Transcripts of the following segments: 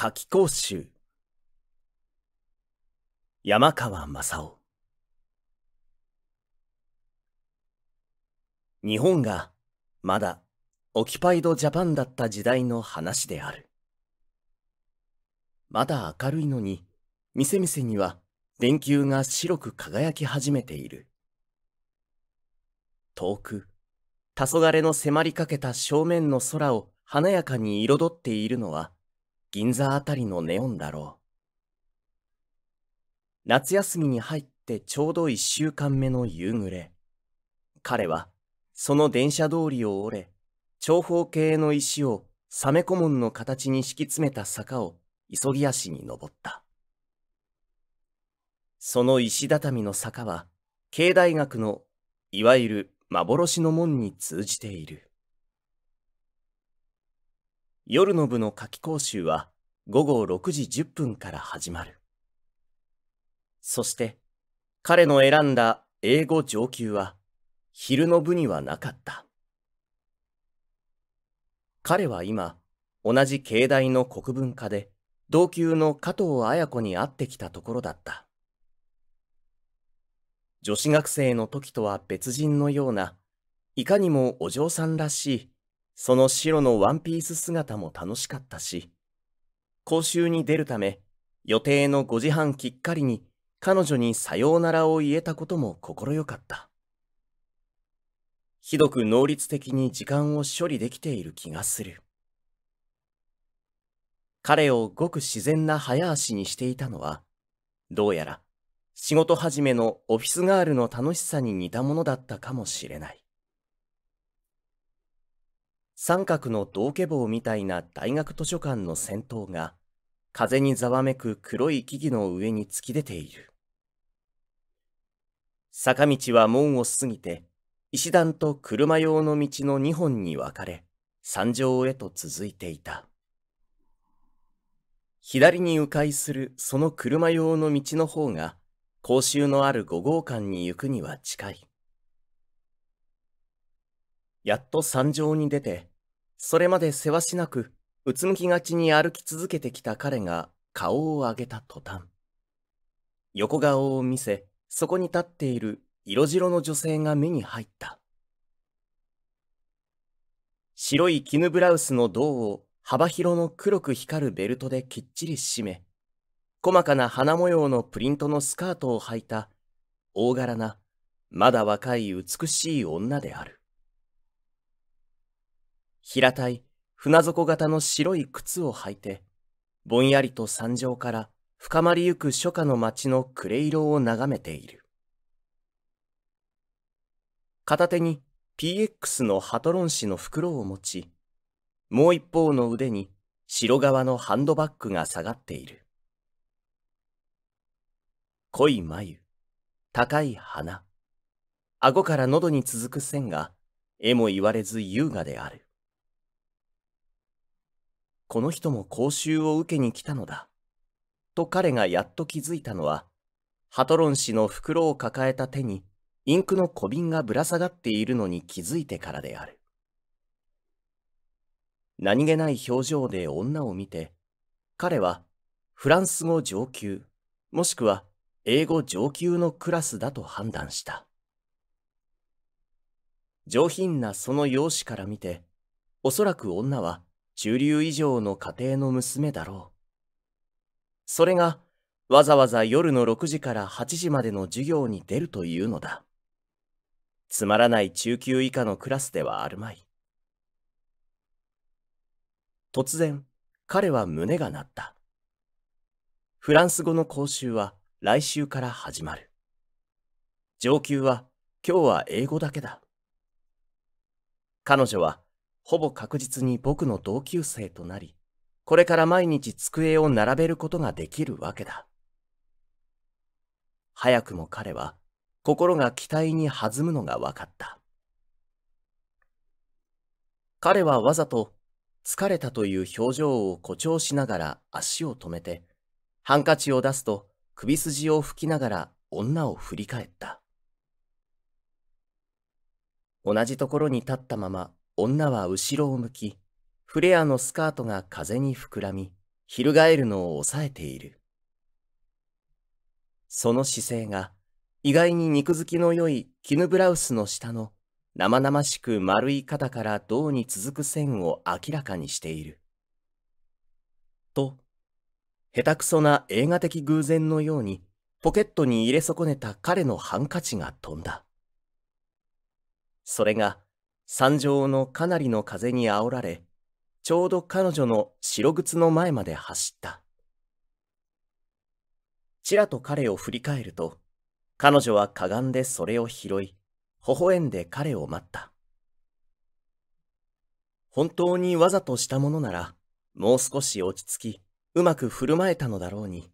夏季講習山川正夫日本がまだオキパイドジャパンだった時代の話であるまだ明るいのに店々には電球が白く輝き始めている遠く黄昏の迫りかけた正面の空を華やかに彩っているのは銀座あたりのネオンだろう。夏休みに入ってちょうど一週間目の夕暮れ、彼はその電車通りを折れ、長方形の石をサメ小紋の形に敷き詰めた坂を急ぎ足に登った。その石畳の坂は、慶大学のいわゆる幻の門に通じている。夜の部の夏季講習は午後6時10分から始まる。そして、彼の選んだ英語上級は昼の部にはなかった。彼は今、同じ境内の国文化で、同級の加藤綾子に会ってきたところだった。女子学生の時とは別人のような、いかにもお嬢さんらしいその白のワンピース姿も楽しかったし、講習に出るため、予定の5時半きっかりに彼女にさようならを言えたことも快かった。ひどく能率的に時間を処理できている気がする。彼をごく自然な早足にしていたのは、どうやら仕事始めのオフィスガールの楽しさに似たものだったかもしれない。三角の道化棒みたいな大学図書館の先頭が、風にざわめく黒い木々の上に突き出ている。坂道は門を過ぎて、石段と車用の道の2本に分かれ、山上へと続いていた。左に迂回するその車用の道の方が、公衆のある五号館に行くには近い。やっと山上に出て、それまでせわしなく、うつむきがちに歩き続けてきた彼が顔を上げた途端。横顔を見せ、そこに立っている色白の女性が目に入った。白い絹ブラウスの胴を幅広の黒く光るベルトできっちり締め、細かな花模様のプリントのスカートを履いた、大柄な、まだ若い美しい女である。平たい船底型の白い靴を履いて、ぼんやりと山上から深まりゆく初夏の街の暮れ色を眺めている。片手に PX のハトロン紙の袋を持ち、もう一方の腕に白側のハンドバッグが下がっている。濃い眉、高い鼻、顎から喉に続く線が、絵も言われず優雅である。この人も講習を受けに来たのだ。と彼がやっと気づいたのは、ハトロン氏の袋を抱えた手に、インクの小瓶がぶら下がっているのに気づいてからである。何気ない表情で女を見て、彼はフランス語上級、もしくは英語上級のクラスだと判断した。上品なその容姿から見て、おそらく女は中流以上の家庭の娘だろう。それが、わざわざ夜の6時から8時までの授業に出るというのだ。つまらない中級以下のクラスではあるまい。突然、彼は胸が鳴った。フランス語の講習は来週から始まる。上級は今日は英語だけだ。彼女はほぼ確実に僕の同級生となり、これから毎日机を並べることができるわけだ。早くも彼は心が期待に弾むのが分かった。彼はわざと疲れたという表情を誇張しながら足を止めて、ハンカチを出すと首筋を拭きながら女を振り返った。同じところに立ったまま女は後ろを向き、フレアのスカートが風に膨らみ、翻るのを抑えている。その姿勢が、意外に肉付きの良い絹ブラウスの下の生々しく丸い肩から胴に続く線を明らかにしている。と、下手くそな映画的偶然のように、ポケットに入れ損ねた彼のハンカチが飛んだ。それが、山上のかなりの風にあおられ、ちょうど彼女の白靴の前まで走った。ちらと彼を振り返ると、彼女はかがんでそれを拾い、微笑んで彼を待った。本当にわざとしたものなら、もう少し落ち着き、うまく振る舞えたのだろうに。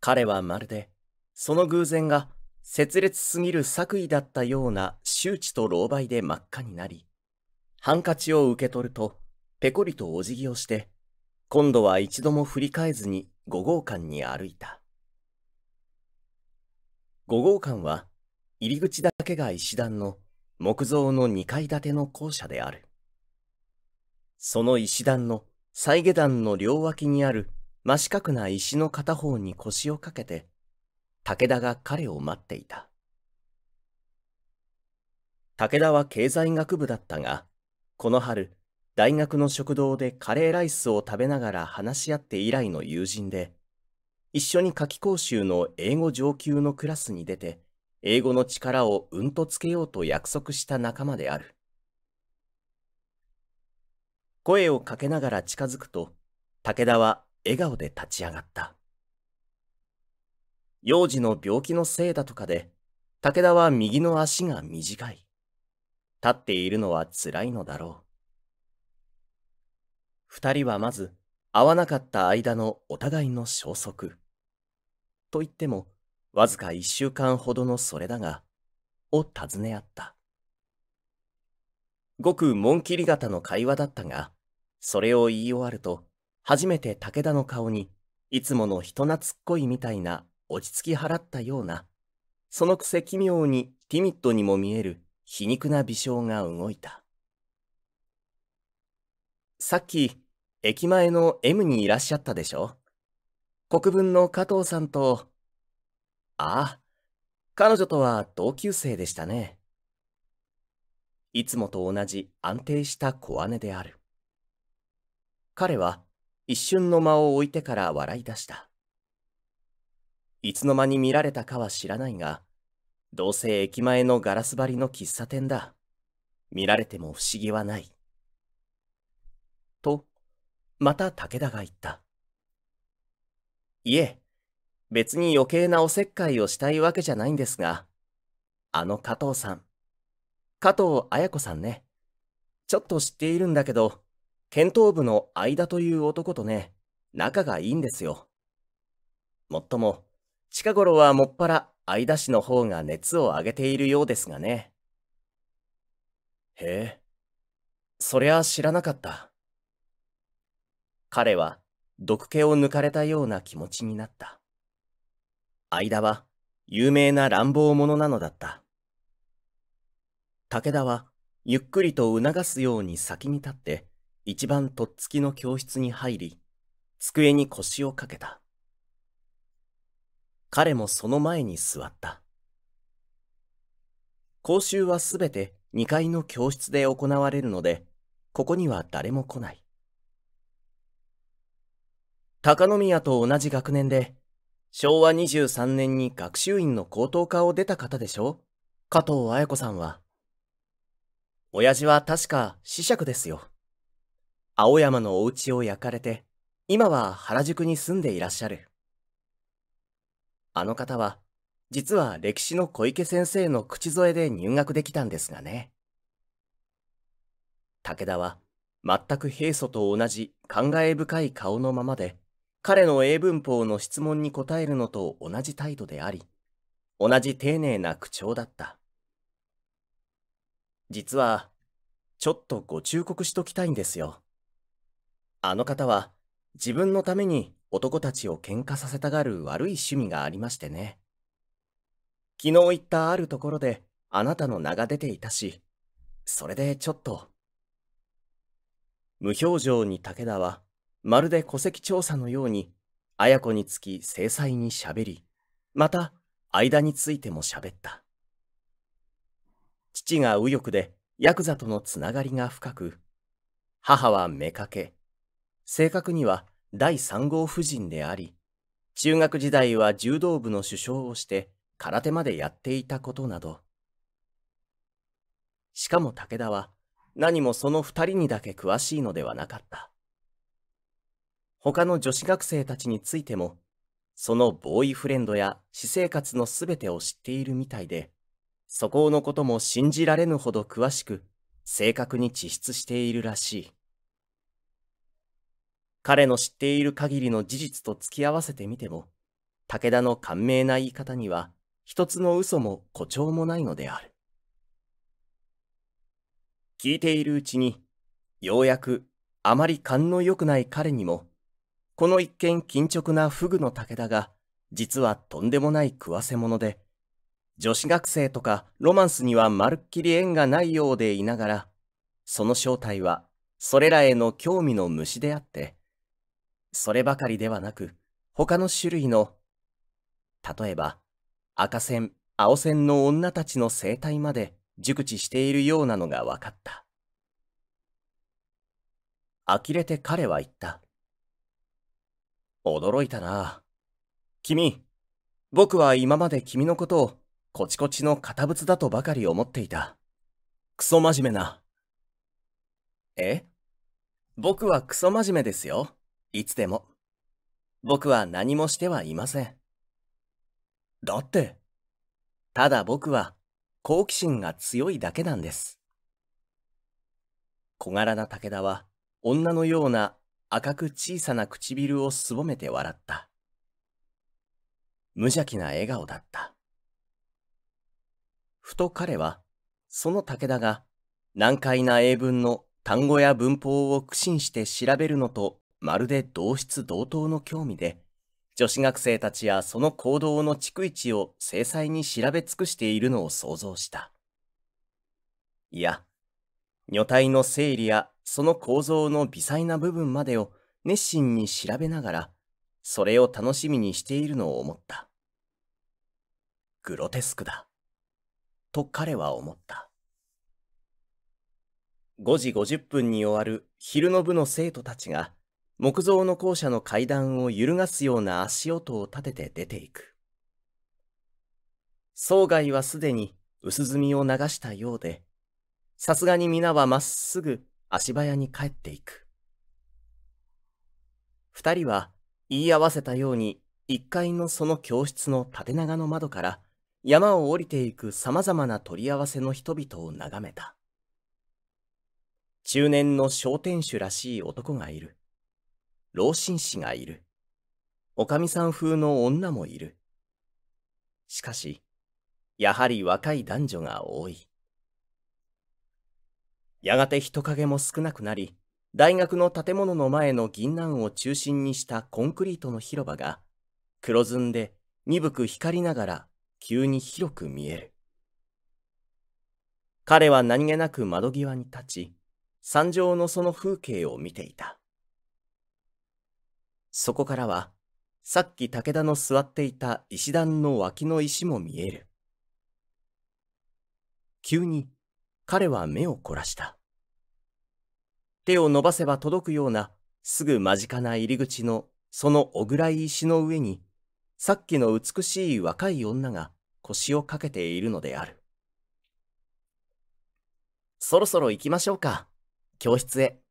彼はまるで、その偶然が拙劣すぎる作為だったような周知と狼狽で真っ赤になり、ハンカチを受け取ると、ぺこりとお辞儀をして、今度は一度も振り返ずに5号館に歩いた。5号館は、入り口だけが石段の木造の2階建ての校舎である。その石段の再下段の両脇にある真四角な石の片方に腰をかけて、武田が彼を待っていた。武田は経済学部だったが、この春、大学の食堂でカレーライスを食べながら話し合って以来の友人で、一緒に夏季講習の英語上級のクラスに出て、英語の力をうんとつけようと約束した仲間である。声をかけながら近づくと、武田は笑顔で立ち上がった。幼児の病気のせいだとかで、武田は右の足が短い。立っているのは辛いのだろう。二人はまず、会わなかった間のお互いの消息。と言っても、わずか一週間ほどのそれだが、を尋ね合った。ごく紋切り型の会話だったが、それを言い終わると、初めて武田の顔に、いつもの人懐っこいみたいな落ち着き払ったような、そのくせ奇妙にティミッドにも見える皮肉な微笑が動いた。さっき、駅前の M にいらっしゃったでしょ国分の加藤さんと、ああ、彼女とは同級生でしたね。いつもと同じ安定した小姉である。彼は一瞬の間を置いてから笑い出した。いつの間に見られたかは知らないが、どうせ駅前のガラス張りの喫茶店だ。見られても不思議はない。と、また武田が言った。いえ、別に余計なおせっかいをしたいわけじゃないんですが、あの加藤さん、加藤綾子さんね、ちょっと知っているんだけど、剣頭部の間という男とね、仲がいいんですよ。もっとも、近頃はもっぱら相田氏の方が熱を上げているようですがね。へえ。そりゃ知らなかった。彼は毒気を抜かれたような気持ちになった。相田は有名な乱暴者なのだった。武田はゆっくりと促すように先に立って一番とっつきの教室に入り、机に腰をかけた。彼もその前に座った。講習はすべて2階の教室で行われるので、ここには誰も来ない。高宮と同じ学年で、昭和23年に学習院の高等科を出た方でしょ加藤綾子さんは。親父は確か死釈ですよ。青山のお家を焼かれて、今は原宿に住んでいらっしゃる。あの方は、実は歴史の小池先生の口添えで入学できたんですがね。武田は、全く平素と同じ感慨深い顔のままで、彼の英文法の質問に答えるのと同じ態度であり、同じ丁寧な口調だった。実は、ちょっとご忠告しときたいんですよ。あの方は、自分のために男たちを喧嘩させたがる悪い趣味がありましてね。昨日行ったあるところであなたの名が出ていたし、それでちょっと。無表情に武田は、まるで戸籍調査のように、綾子につき精裁に喋り、また、間についても喋った。父が右翼で、ヤクザとのつながりが深く、母は妾、正確には第3号夫人であり、中学時代は柔道部の首相をして空手までやっていたことなど。しかも武田は何もその二人にだけ詳しいのではなかった。他の女子学生たちについても、そのボーイフレンドや私生活のすべてを知っているみたいで、そこのことも信じられぬほど詳しく、正確に自筆しているらしい。彼の知っている限りの事実と付き合わせてみても、武田の感銘な言い方には、一つの嘘も誇張もないのである。聞いているうちに、ようやくあまり勘の良くない彼にも、この一見緊直なフグの武田が、実はとんでもない食わせ者で、女子学生とかロマンスにはまるっきり縁がないようでいながら、その正体はそれらへの興味の虫であって、そればかりではなく、他の種類の、例えば、赤線、青線の女たちの生態まで熟知しているようなのが分かった。呆れて彼は言った。驚いたな。君、僕は今まで君のことをコチコチの堅物だとばかり思っていた。クソ真面目な。え僕はクソ真面目ですよ。いつでも。僕は何もしてはいません。だって。ただ僕は好奇心が強いだけなんです。小柄な武田は女のような赤く小さな唇をすぼめて笑った。無邪気な笑顔だった。ふと彼は、その武田が難解な英文の単語や文法を苦心して調べるのとまるで同質同等の興味で、女子学生たちやその行動の逐一を精細に調べ尽くしているのを想像した。いや、女体の整理やその構造の微細な部分までを熱心に調べながら、それを楽しみにしているのを思った。グロテスクだ。と彼は思った。5時50分に終わる昼の部の生徒たちが木造の校舎の階段を揺るがすような足音を立てて出ていく。窓外はすでに薄墨を流したようで、さすがに皆はまっすぐ足早に帰っていく。二人は言い合わせたように一階のその教室の縦長の窓から山を降りていく様々な取り合わせの人々を眺めた。中年の商店主らしい男がいる。老紳士がいる。おかみさん風の女もいる。しかし、やはり若い男女が多い。やがて人影も少なくなり、大学の建物の前の銀杏を中心にしたコンクリートの広場が、黒ずんで鈍く光りながら急に広く見える。彼は何気なく窓際に立ち、山上のその風景を見ていた。そこからは、さっき武田の座っていた石段の脇の石も見える。急に彼は目を凝らした。手を伸ばせば届くようなすぐ間近な入り口のその小倉石の上に、さっきの美しい若い女が腰をかけているのである。そろそろ行きましょうか、教室へ。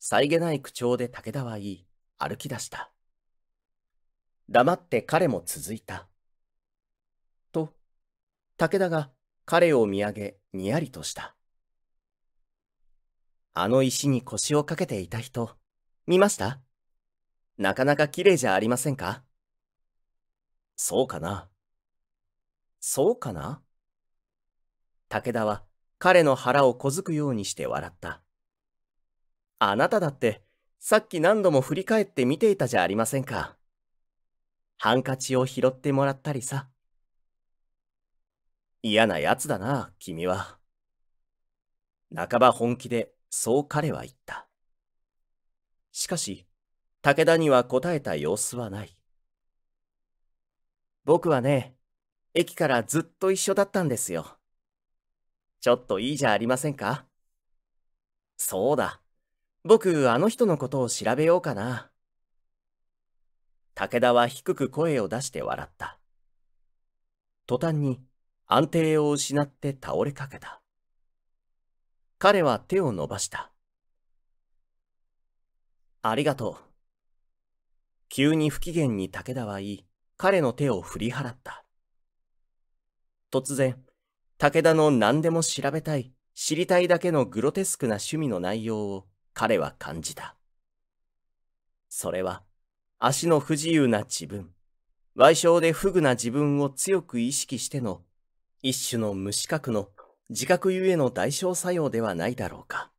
さりげない口調で武田は言い、歩き出した。黙って彼も続いた。と、武田が彼を見上げ、にやりとした。あの石に腰をかけていた人、見ましたなかなか綺麗じゃありませんかそうかな。そうかな武田は彼の腹を小づくようにして笑った。あなただって、さっき何度も振り返って見ていたじゃありませんか。ハンカチを拾ってもらったりさ。嫌な奴だな、君は。半ば本気で、そう彼は言った。しかし、武田には答えた様子はない。僕はね、駅からずっと一緒だったんですよ。ちょっといいじゃありませんかそうだ。僕、あの人のことを調べようかな。武田は低く声を出して笑った。途端に安定を失って倒れかけた。彼は手を伸ばした。ありがとう。急に不機嫌に武田は言い、彼の手を振り払った。突然、武田の何でも調べたい、知りたいだけのグロテスクな趣味の内容を彼は感じた。それは足の不自由な自分、賠償で不具な自分を強く意識しての一種の無資格の自覚ゆえの代償作用ではないだろうか。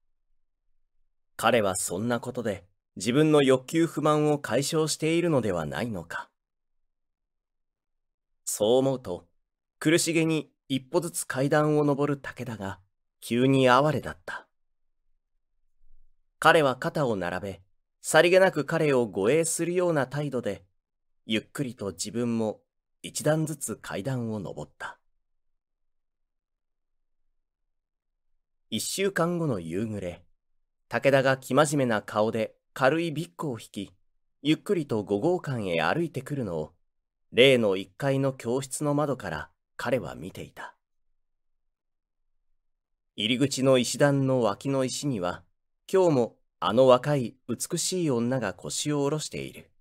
彼はそんなことで自分の欲求不満を解消しているのではないのか。そう思うと、苦しげに一歩ずつ階段を登る武田が急に哀れだった。彼は肩を並べ、さりげなく彼を護衛するような態度で、ゆっくりと自分も一段ずつ階段を登った。一週間後の夕暮れ、武田が生真面目な顔で軽いビッグを引き、ゆっくりと五号館へ歩いてくるのを、例の一階の教室の窓から彼は見ていた。入り口の石段の脇の石には、今日もあの若い美しい女が腰を下ろしている。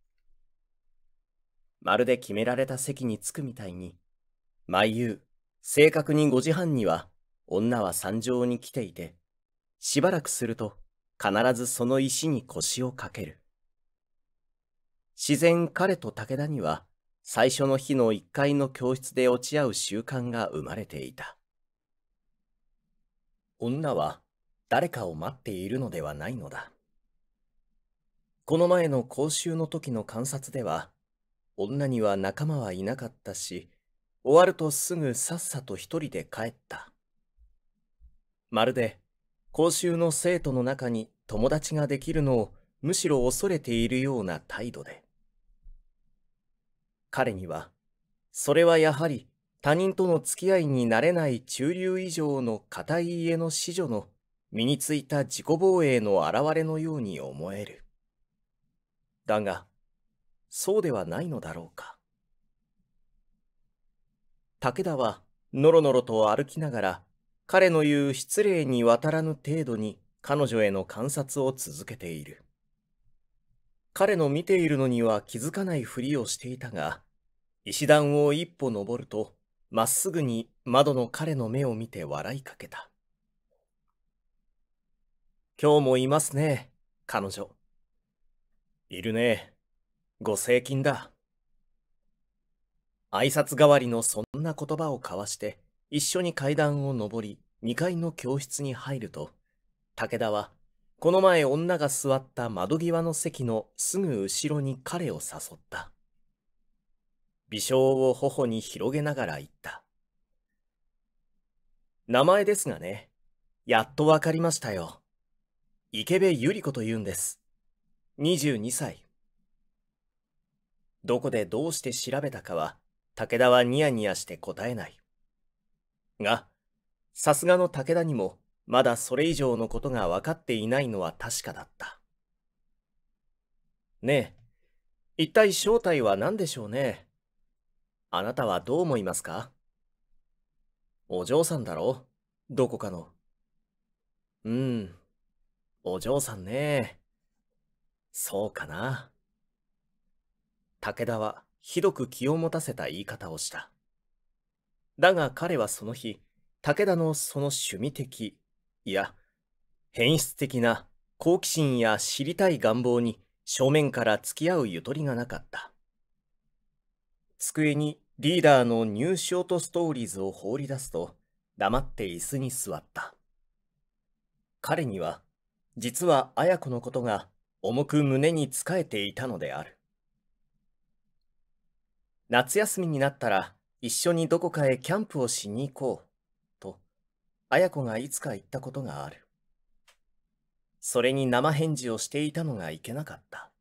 まるで決められた席に着くみたいに、毎夕、正確に5時半には女は山上に来ていて、しばらくすると必ずその石に腰をかける。自然彼と武田には最初の日の1階の教室で落ち合う習慣が生まれていた。女は誰かを待っているのではないのだ。この前の講習の時の観察では、女には仲間はいなかったし、終わるとすぐさっさと一人で帰った。まるで、講習の生徒の中に友達ができるのをむしろ恐れているような態度で。彼には、それはやはり他人との付き合いになれない中流以上の固い家の子女の身についた自己防衛の現れのように思える。だが、そうではないのだろうか。武田は、のろのろと歩きながら、彼の言う失礼に渡らぬ程度に彼女への観察を続けている。彼の見ているのには気づかないふりをしていたが、石段を一歩登ると、まっすぐに窓の彼の目を見て笑いかけた。今日もいますね、彼女。いるね。ご成金だ。挨拶代わりのそんな言葉を交わして、一緒に階段を上り、2階の教室に入ると、武田は、この前女が座った窓際の席のすぐ後ろに彼を誘った。微笑を頬に広げながら言った。名前ですがね、やっとわかりましたよ。池部百合子と言うんです。22歳。どこでどうして調べたかは、武田はニヤニヤして答えない。が、さすがの武田にも、まだそれ以上のことが分かっていないのは確かだった。ねえ、一体正体は何でしょうね。あなたはどう思いますかお嬢さんだろどこかの。うん。お嬢さんね。そうかな。武田はひどく気を持たせた言い方をした。だが彼はその日、武田のその趣味的、いや、変質的な好奇心や知りたい願望に正面から付き合うゆとりがなかった。机にリーダーのニューショートストーリーズを放り出すと、黙って椅子に座った。彼には実は綾子のことが重く胸に仕えていたのである。夏休みになったら一緒にどこかへキャンプをしに行こう、と、綾子がいつか言ったことがある。それに生返事をしていたのがいけなかった。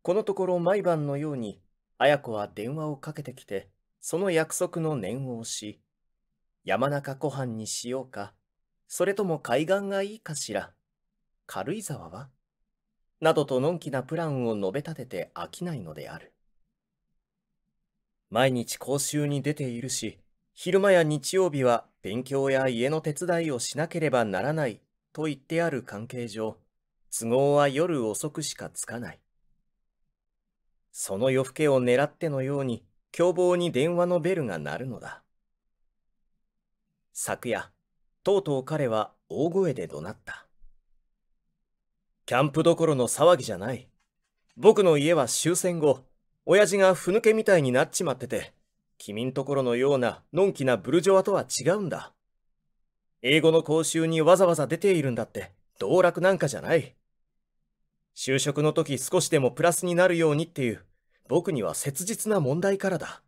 このところ毎晩のように、綾子は電話をかけてきて、その約束の念を押し、山中湖畔にしようか、それとも海岸がいいかしら軽井沢はなどとのんきなプランを述べ立てて飽きないのである。毎日講習に出ているし、昼間や日曜日は勉強や家の手伝いをしなければならないと言ってある関係上、都合は夜遅くしかつかない。その夜更けを狙ってのように、凶暴に電話のベルが鳴るのだ。昨夜、とうとう彼は大声で怒鳴った。キャンプどころの騒ぎじゃない。僕の家は終戦後、親父がふぬけみたいになっちまってて、君んところのようなのんきなブルジョワとは違うんだ。英語の講習にわざわざ出ているんだって、道楽なんかじゃない。就職の時少しでもプラスになるようにっていう、僕には切実な問題からだ。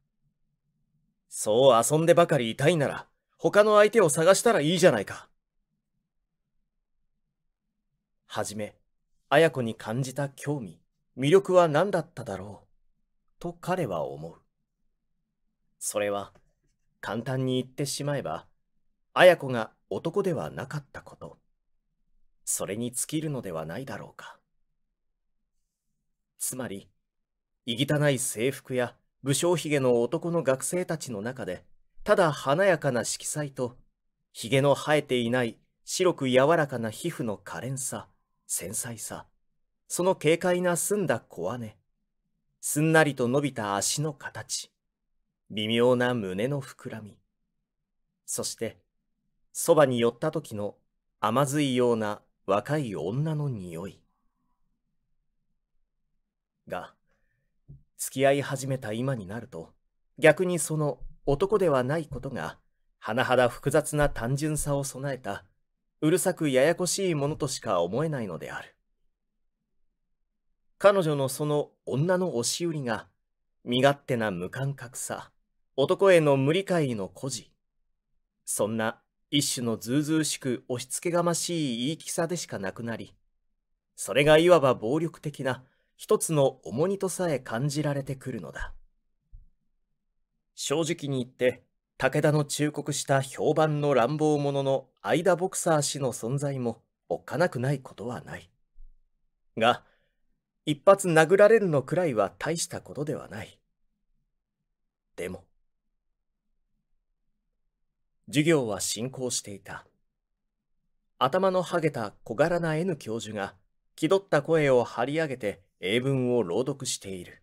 そう遊んでばかりいたいなら、他の相手を探したらいいじゃないか。はじめ、綾子に感じた興味、魅力は何だっただろう、と彼は思う。それは、簡単に言ってしまえば、綾子が男ではなかったこと。それに尽きるのではないだろうか。つまり、いぎたない制服や武将髭の男の学生たちの中で、ただ華やかな色彩と、髭の生えていない白く柔らかな皮膚の可憐さ、繊細さ、その軽快な澄んだ小姉、すんなりと伸びた足の形、微妙な胸の膨らみ、そして、そばに寄った時の甘ずいような若い女の匂い。が、付き合い始めた今になると、逆にその男ではないことが、甚だ複雑な単純さを備えた、うるさくややこしいものとしか思えないのである。彼女のその女の押し売りが、身勝手な無感覚さ、男への無理解の孤児、そんな一種のずうずうしく押しつけがましい言いきさでしかなくなり、それがいわば暴力的な一つの重荷とさえ感じられてくるのだ。正直に言って、武田の忠告した評判の乱暴者の相田ボクサー氏の存在もおっかなくないことはない。が、一発殴られるのくらいは大したことではない。でも、授業は進行していた。頭のはげた小柄な N 教授が気取った声を張り上げて英文を朗読している。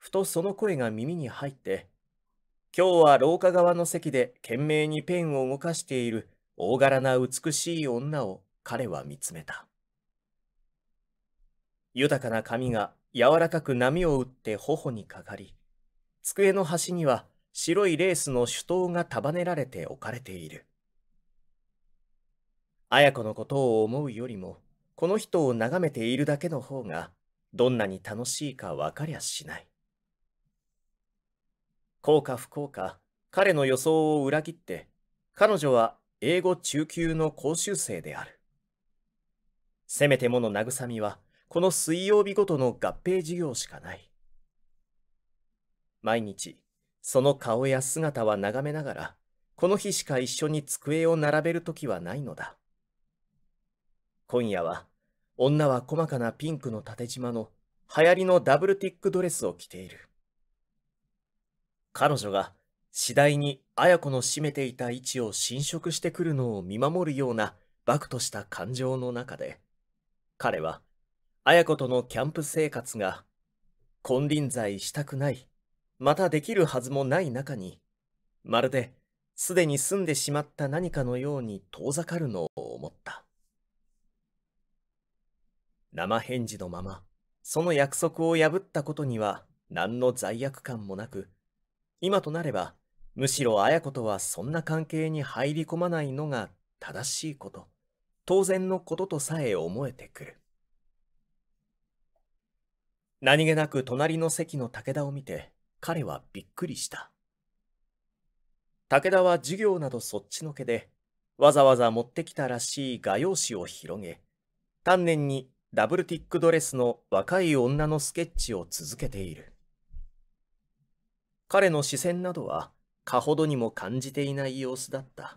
ふとその声が耳に入って、今日は廊下側の席で懸命にペンを動かしている大柄な美しい女を彼は見つめた。豊かな髪が柔らかく波を打って頬にかかり、机の端には白いレースの手刀が束ねられて置かれている。綾子のことを思うよりも、この人を眺めているだけの方が、どんなに楽しいかわかりゃしない。幸か不幸か、彼の予想を裏切って、彼女は英語中級の講習生である。せめてもの慰みは、この水曜日ごとの合併事業しかない。毎日、その顔や姿は眺めながら、この日しか一緒に机を並べる時はないのだ。今夜は、女は細かなピンクの縦縞の流行りのダブルティックドレスを着ている。彼女が次第に綾子の占めていた位置を侵食してくるのを見守るようなバクとした感情の中で、彼は綾子とのキャンプ生活が金輪際したくない、またできるはずもない中に、まるですでに住んでしまった何かのように遠ざかるのを思った。生返事のまま、その約束を破ったことには何の罪悪感もなく、今となれば、むしろ綾子とはそんな関係に入り込まないのが正しいこと、当然のこととさえ思えてくる。何気なく隣の席の武田を見て、彼はびっくりした。武田は授業などそっちのけで、わざわざ持ってきたらしい画用紙を広げ、丹念にダブルティックドレスの若い女のスケッチを続けている。彼の視線などはかほどにも感じていない様子だった。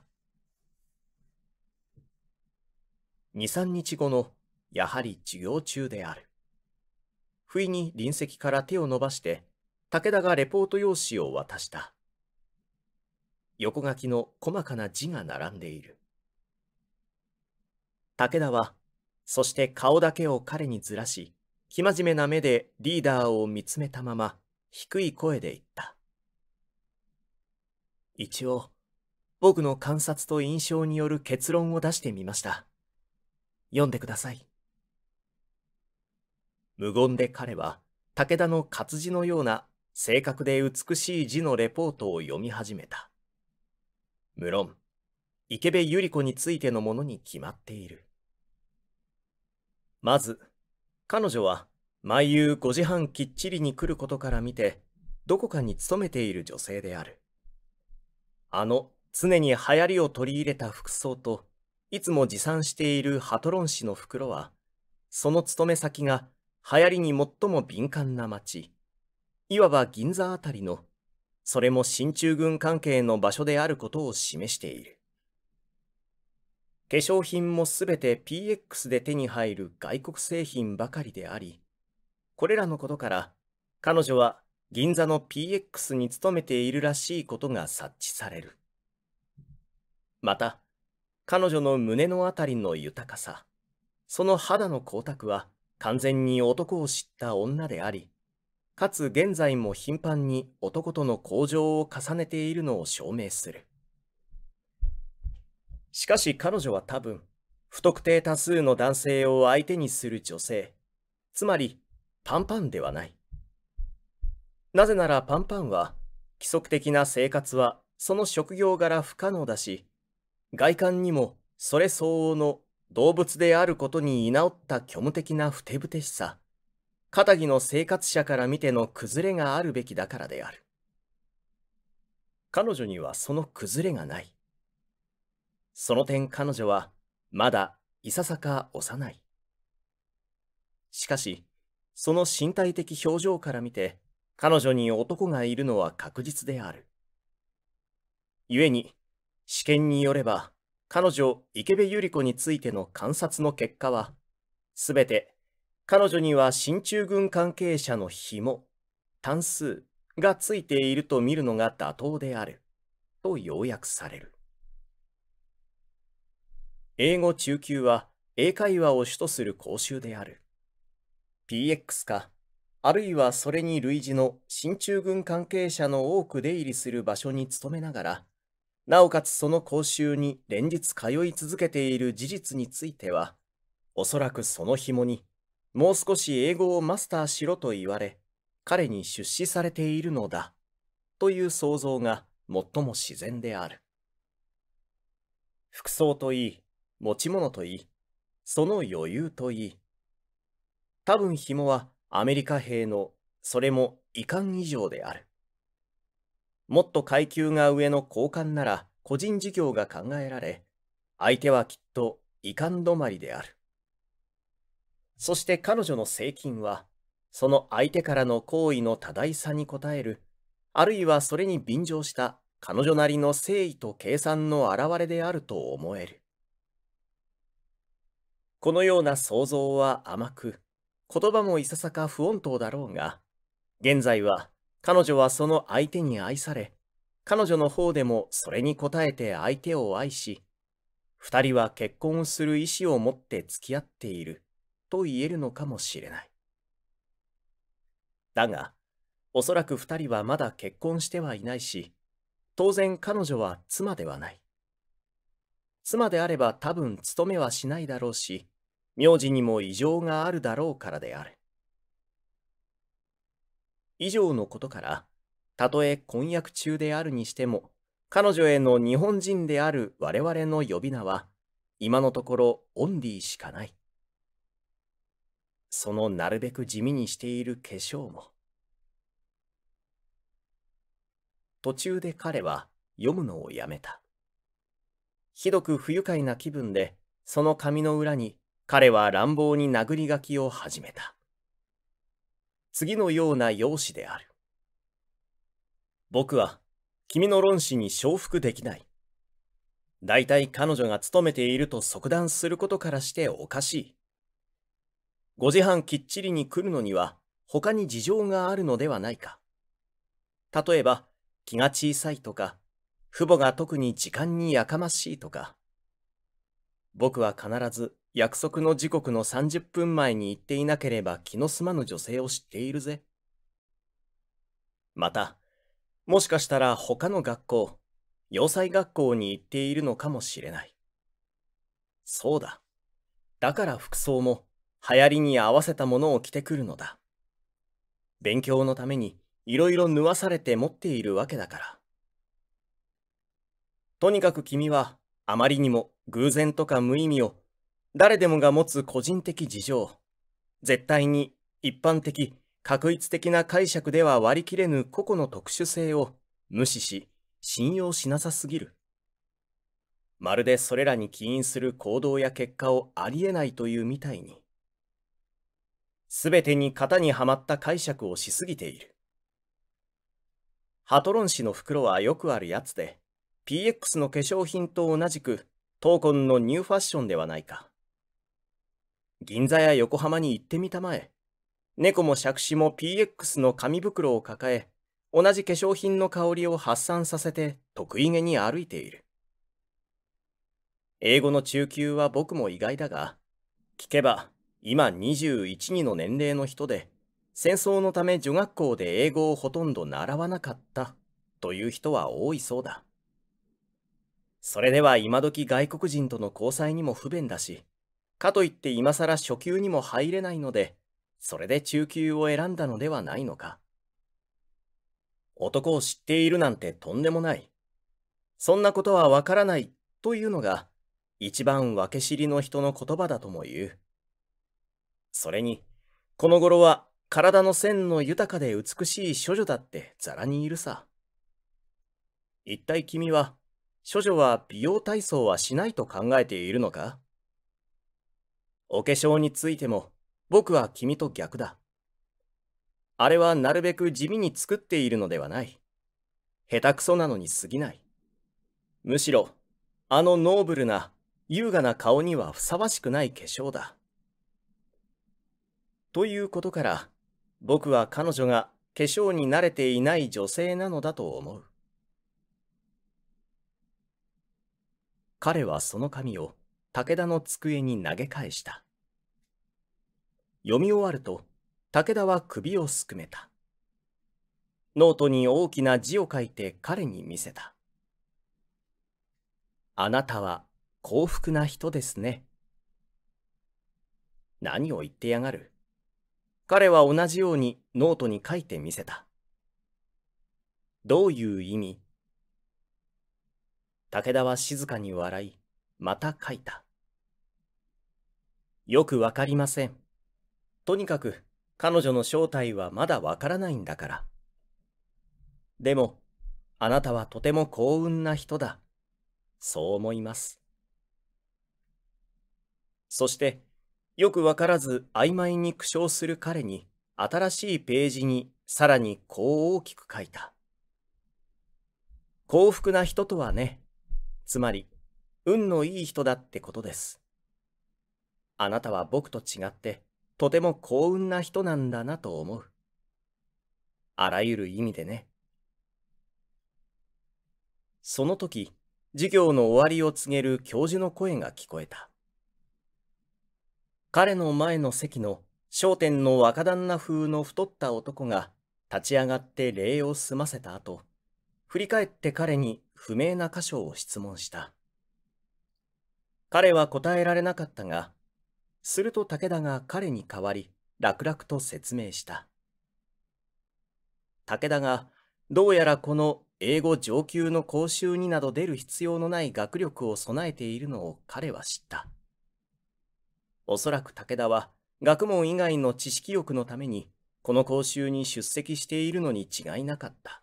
二三日後の、やはり授業中である。不意に隣席から手を伸ばして、武田がレポート用紙を渡した。横書きの細かな字が並んでいる。武田は、そして顔だけを彼にずらし、生真面目な目でリーダーを見つめたまま、低い声で言った。一応、僕の観察と印象による結論を出してみました。読んでください。無言で彼は、武田の活字のような正確で美しい字のレポートを読み始めた。無論、池部百合子についてのものに決まっている。まず、彼女は、毎夕5時半きっちりに来ることから見て、どこかに勤めている女性である。あの、常に流行りを取り入れた服装と、いつも持参しているハトロン氏の袋は、その勤め先が流行りに最も敏感な町、いわば銀座あたりの、それも進駐軍関係の場所であることを示している。化粧品もすべて PX で手に入る外国製品ばかりであり、これらのことから、彼女は銀座の PX に勤めているらしいことが察知される。また、彼女の胸のあたりの豊かさ、その肌の光沢は完全に男を知った女であり、かつ現在も頻繁に男との向上を重ねているのを証明する。しかし彼女は多分、不特定多数の男性を相手にする女性、つまりパンパンではない。なぜならパンパンは、規則的な生活はその職業柄不可能だし、外観にもそれ相応の動物であることに居直った虚無的なふてぶてしさ、片木の生活者から見ての崩れがあるべきだからである。彼女にはその崩れがない。その点彼女はまだいささか幼い。しかし、その身体的表情から見て、彼女に男がいるのは確実である。故に、試験によれば、彼女池部百合子についての観察の結果は、すべて彼女には進駐軍関係者の紐、単数がついていると見るのが妥当である、と要約される。英語中級は英会話を主とする講習である。PX かあるいはそれに類似の進駐軍関係者の多く出入りする場所に勤めながら、なおかつその講習に連日通い続けている事実については、おそらくその紐に、もう少し英語をマスターしろと言われ、彼に出資されているのだ、という想像が最も自然である。服装といい、持ち物といい、その余裕といい。多分紐は、アメリカ兵のそれも遺憾以上である。もっと階級が上の高官なら個人事業が考えられ、相手はきっと遺憾止まりである。そして彼女の税金は、その相手からの行為の多大さに応える、あるいはそれに便乗した彼女なりの誠意と計算の表れであると思える。このような想像は甘く、言葉もいささか不穏当だろうが、現在は彼女はその相手に愛され、彼女の方でもそれに応えて相手を愛し、二人は結婚する意思を持って付き合っていると言えるのかもしれない。だが、おそらく二人はまだ結婚してはいないし、当然彼女は妻ではない。妻であれば多分勤めはしないだろうし、名字にも異常があるだろうからである。以上のことから、たとえ婚約中であるにしても、彼女への日本人である我々の呼び名は、今のところオンリーしかない。そのなるべく地味にしている化粧も。途中で彼は読むのをやめた。ひどく不愉快な気分で、その紙の裏に彼は乱暴に殴り書きを始めた。次のような容姿である。僕は、君の論旨に承服できない。大体彼女が勤めていると即断することからしておかしい。五時半きっちりに来るのには他に事情があるのではないか。例えば気が小さいとか、父母が特に時間にやかましいとか。僕は必ず約束の時刻の30分前に行っていなければ気の済まぬ女性を知っているぜ。また、もしかしたら他の学校、要塞学校に行っているのかもしれない。そうだ。だから服装も流行りに合わせたものを着てくるのだ。勉強のためにいろいろ縫わされて持っているわけだから。とにかく君はあまりにも偶然とか無意味を誰でもが持つ個人的事情。絶対に一般的、確一的な解釈では割り切れぬ個々の特殊性を無視し、信用しなさすぎる。まるでそれらに起因する行動や結果をありえないというみたいに。すべてに型にはまった解釈をしすぎている。ハトロン氏の袋はよくあるやつで、PX の化粧品と同じく、闘魂のニューファッションではないか。銀座や横浜に行ってみたまえ。猫も杓子も PX の紙袋を抱え、同じ化粧品の香りを発散させて得意げに歩いている。英語の中級は僕も意外だが、聞けば今21 2の年齢の人で、戦争のため女学校で英語をほとんど習わなかったという人は多いそうだ。それでは今時外国人との交際にも不便だし、かといって今更初級にも入れないので、それで中級を選んだのではないのか。男を知っているなんてとんでもない。そんなことはわからないというのが、一番分け知りの人の言葉だとも言う。それに、この頃は体の線の豊かで美しい処女だってザラにいるさ。一体君は、処女は美容体操はしないと考えているのかお化粧についても、僕は君と逆だ。あれはなるべく地味に作っているのではない。下手くそなのに過ぎない。むしろ、あのノーブルな、優雅な顔にはふさわしくない化粧だ。ということから、僕は彼女が化粧に慣れていない女性なのだと思う。彼はその紙を武田の机に投げ返した。読み終わると、武田は首をすくめた。ノートに大きな字を書いて彼に見せた。あなたは幸福な人ですね。何を言ってやがる。彼は同じようにノートに書いてみせた。どういう意味武田は静かに笑い、また書いた。よくわかりません。とにかく彼女の正体はまだわからないんだから。でも、あなたはとても幸運な人だ。そう思います。そして、よくわからず曖昧に苦笑する彼に、新しいページにさらにこう大きく書いた。幸福な人とはね、つまり、運のいい人だってことです。あなたは僕と違って、とても幸運な人なんだなと思う。あらゆる意味でね。その時、授業の終わりを告げる教授の声が聞こえた。彼の前の席の商店の若旦那風の太った男が立ち上がって礼を済ませた後、振り返って彼に不明な箇所を質問した。彼は答えられなかったが、すると武田が彼に代わり、楽々と説明した。武田が、どうやらこの英語上級の講習になど出る必要のない学力を備えているのを彼は知った。おそらく武田は学問以外の知識欲のためにこの講習に出席しているのに違いなかった。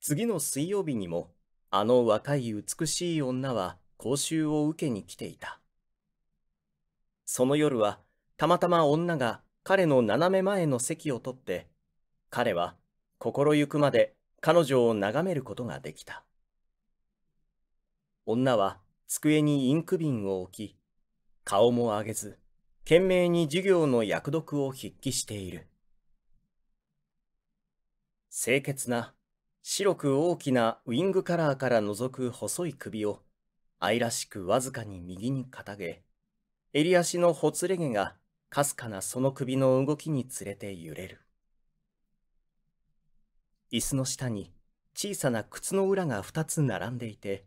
次の水曜日にもあの若い美しい女は講習を受けに来ていた。その夜は、たまたま女が彼の斜め前の席を取って、彼は心ゆくまで彼女を眺めることができた。女は机にインク瓶を置き、顔も上げず、懸命に授業の役読を筆記している。清潔な、白く大きなウィングカラーから覗く細い首を、愛らしくわずかに右に傾げ、襟足のほつれ毛がかすかなその首の動きにつれて揺れる。椅子の下に小さな靴の裏が二つ並んでいて、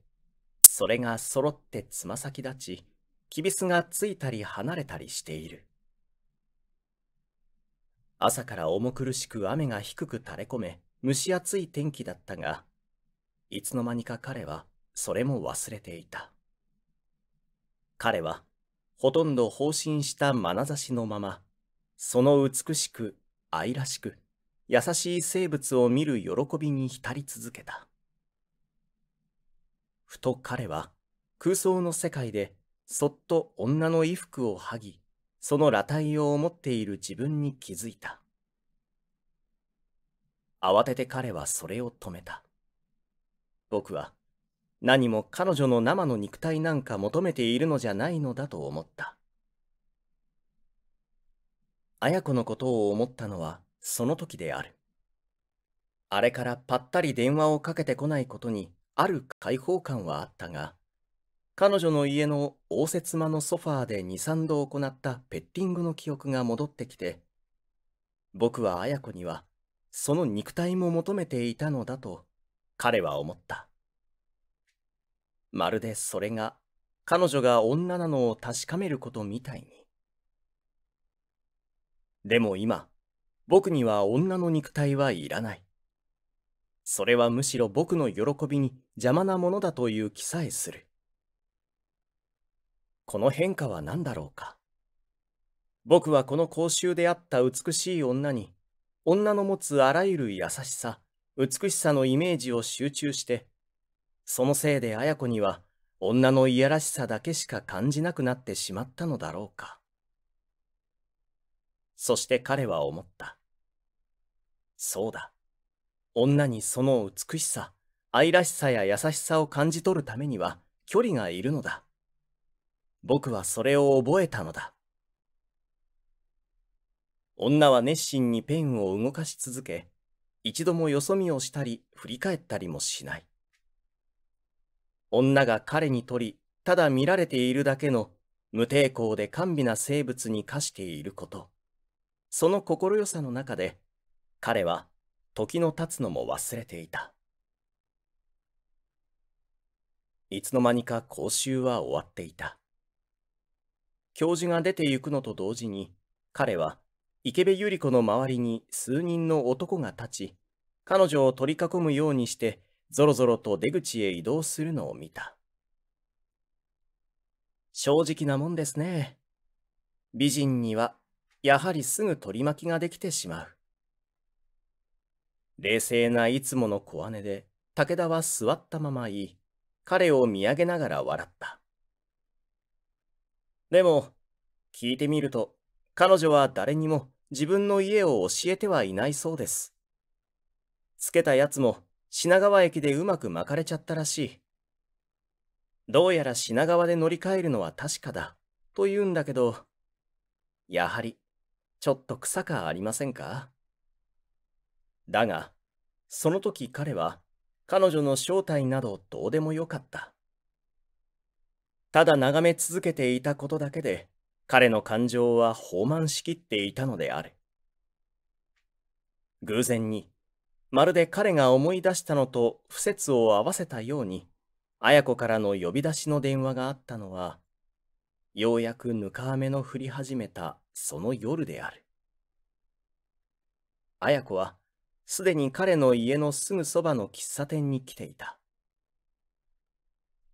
それが揃ってつま先立ち、きびすがついたり離れたりしている。朝から重苦しく雨が低く垂れ込め、蒸し暑い天気だったが、いつの間にか彼はそれも忘れていた。彼は、ほとんど放心した眼差しのまま、その美しく愛らしく優しい生物を見る喜びに浸り続けた。ふと彼は空想の世界でそっと女の衣服を剥ぎ、その裸体を思っている自分に気づいた。慌てて彼はそれを止めた。僕は何も彼女の生の肉体なんか求めているのじゃないのだと思った。綾子のことを思ったのはその時である。あれからぱったり電話をかけてこないことにある解放感はあったが、彼女の家の応接間のソファーで2、3度行ったペッティングの記憶が戻ってきて、僕は綾子にはその肉体も求めていたのだと彼は思った。まるでそれが彼女が女なのを確かめることみたいに。でも今、僕には女の肉体はいらない。それはむしろ僕の喜びに邪魔なものだという気さえする。この変化は何だろうか。僕はこの公衆であった美しい女に、女の持つあらゆる優しさ、美しさのイメージを集中して、そのせいで綾子には女のいやらしさだけしか感じなくなってしまったのだろうか。そして彼は思った。そうだ。女にその美しさ、愛らしさや優しさを感じ取るためには距離がいるのだ。僕はそれを覚えたのだ。女は熱心にペンを動かし続け、一度もよそ見をしたり振り返ったりもしない。女が彼にとり、ただ見られているだけの無抵抗で甘美な生物に課していること。その心よさの中で、彼は時の経つのも忘れていた。いつの間にか講習は終わっていた。教授が出て行くのと同時に、彼は池辺百合子の周りに数人の男が立ち、彼女を取り囲むようにしてぞろぞろと出口へ移動するのを見た。正直なもんですね。美人には、やはりすぐ取り巻きができてしまう。冷静ないつもの小姉で、武田は座ったまま言い、彼を見上げながら笑った。でも、聞いてみると、彼女は誰にも自分の家を教えてはいないそうです。つけたやつも品川駅でうまく巻かれちゃったらしい。どうやら品川で乗り換えるのは確かだ、と言うんだけど、やはり、ちょっと草かありませんかだが、その時彼は、彼女の正体などどうでもよかった。ただ眺め続けていたことだけで、彼の感情は放満しきっていたのである。偶然に、まるで彼が思い出したのと不説を合わせたように、綾子からの呼び出しの電話があったのは、ようやくぬか雨の降り始めたその夜である。綾子は、すでに彼の家のすぐそばの喫茶店に来ていた。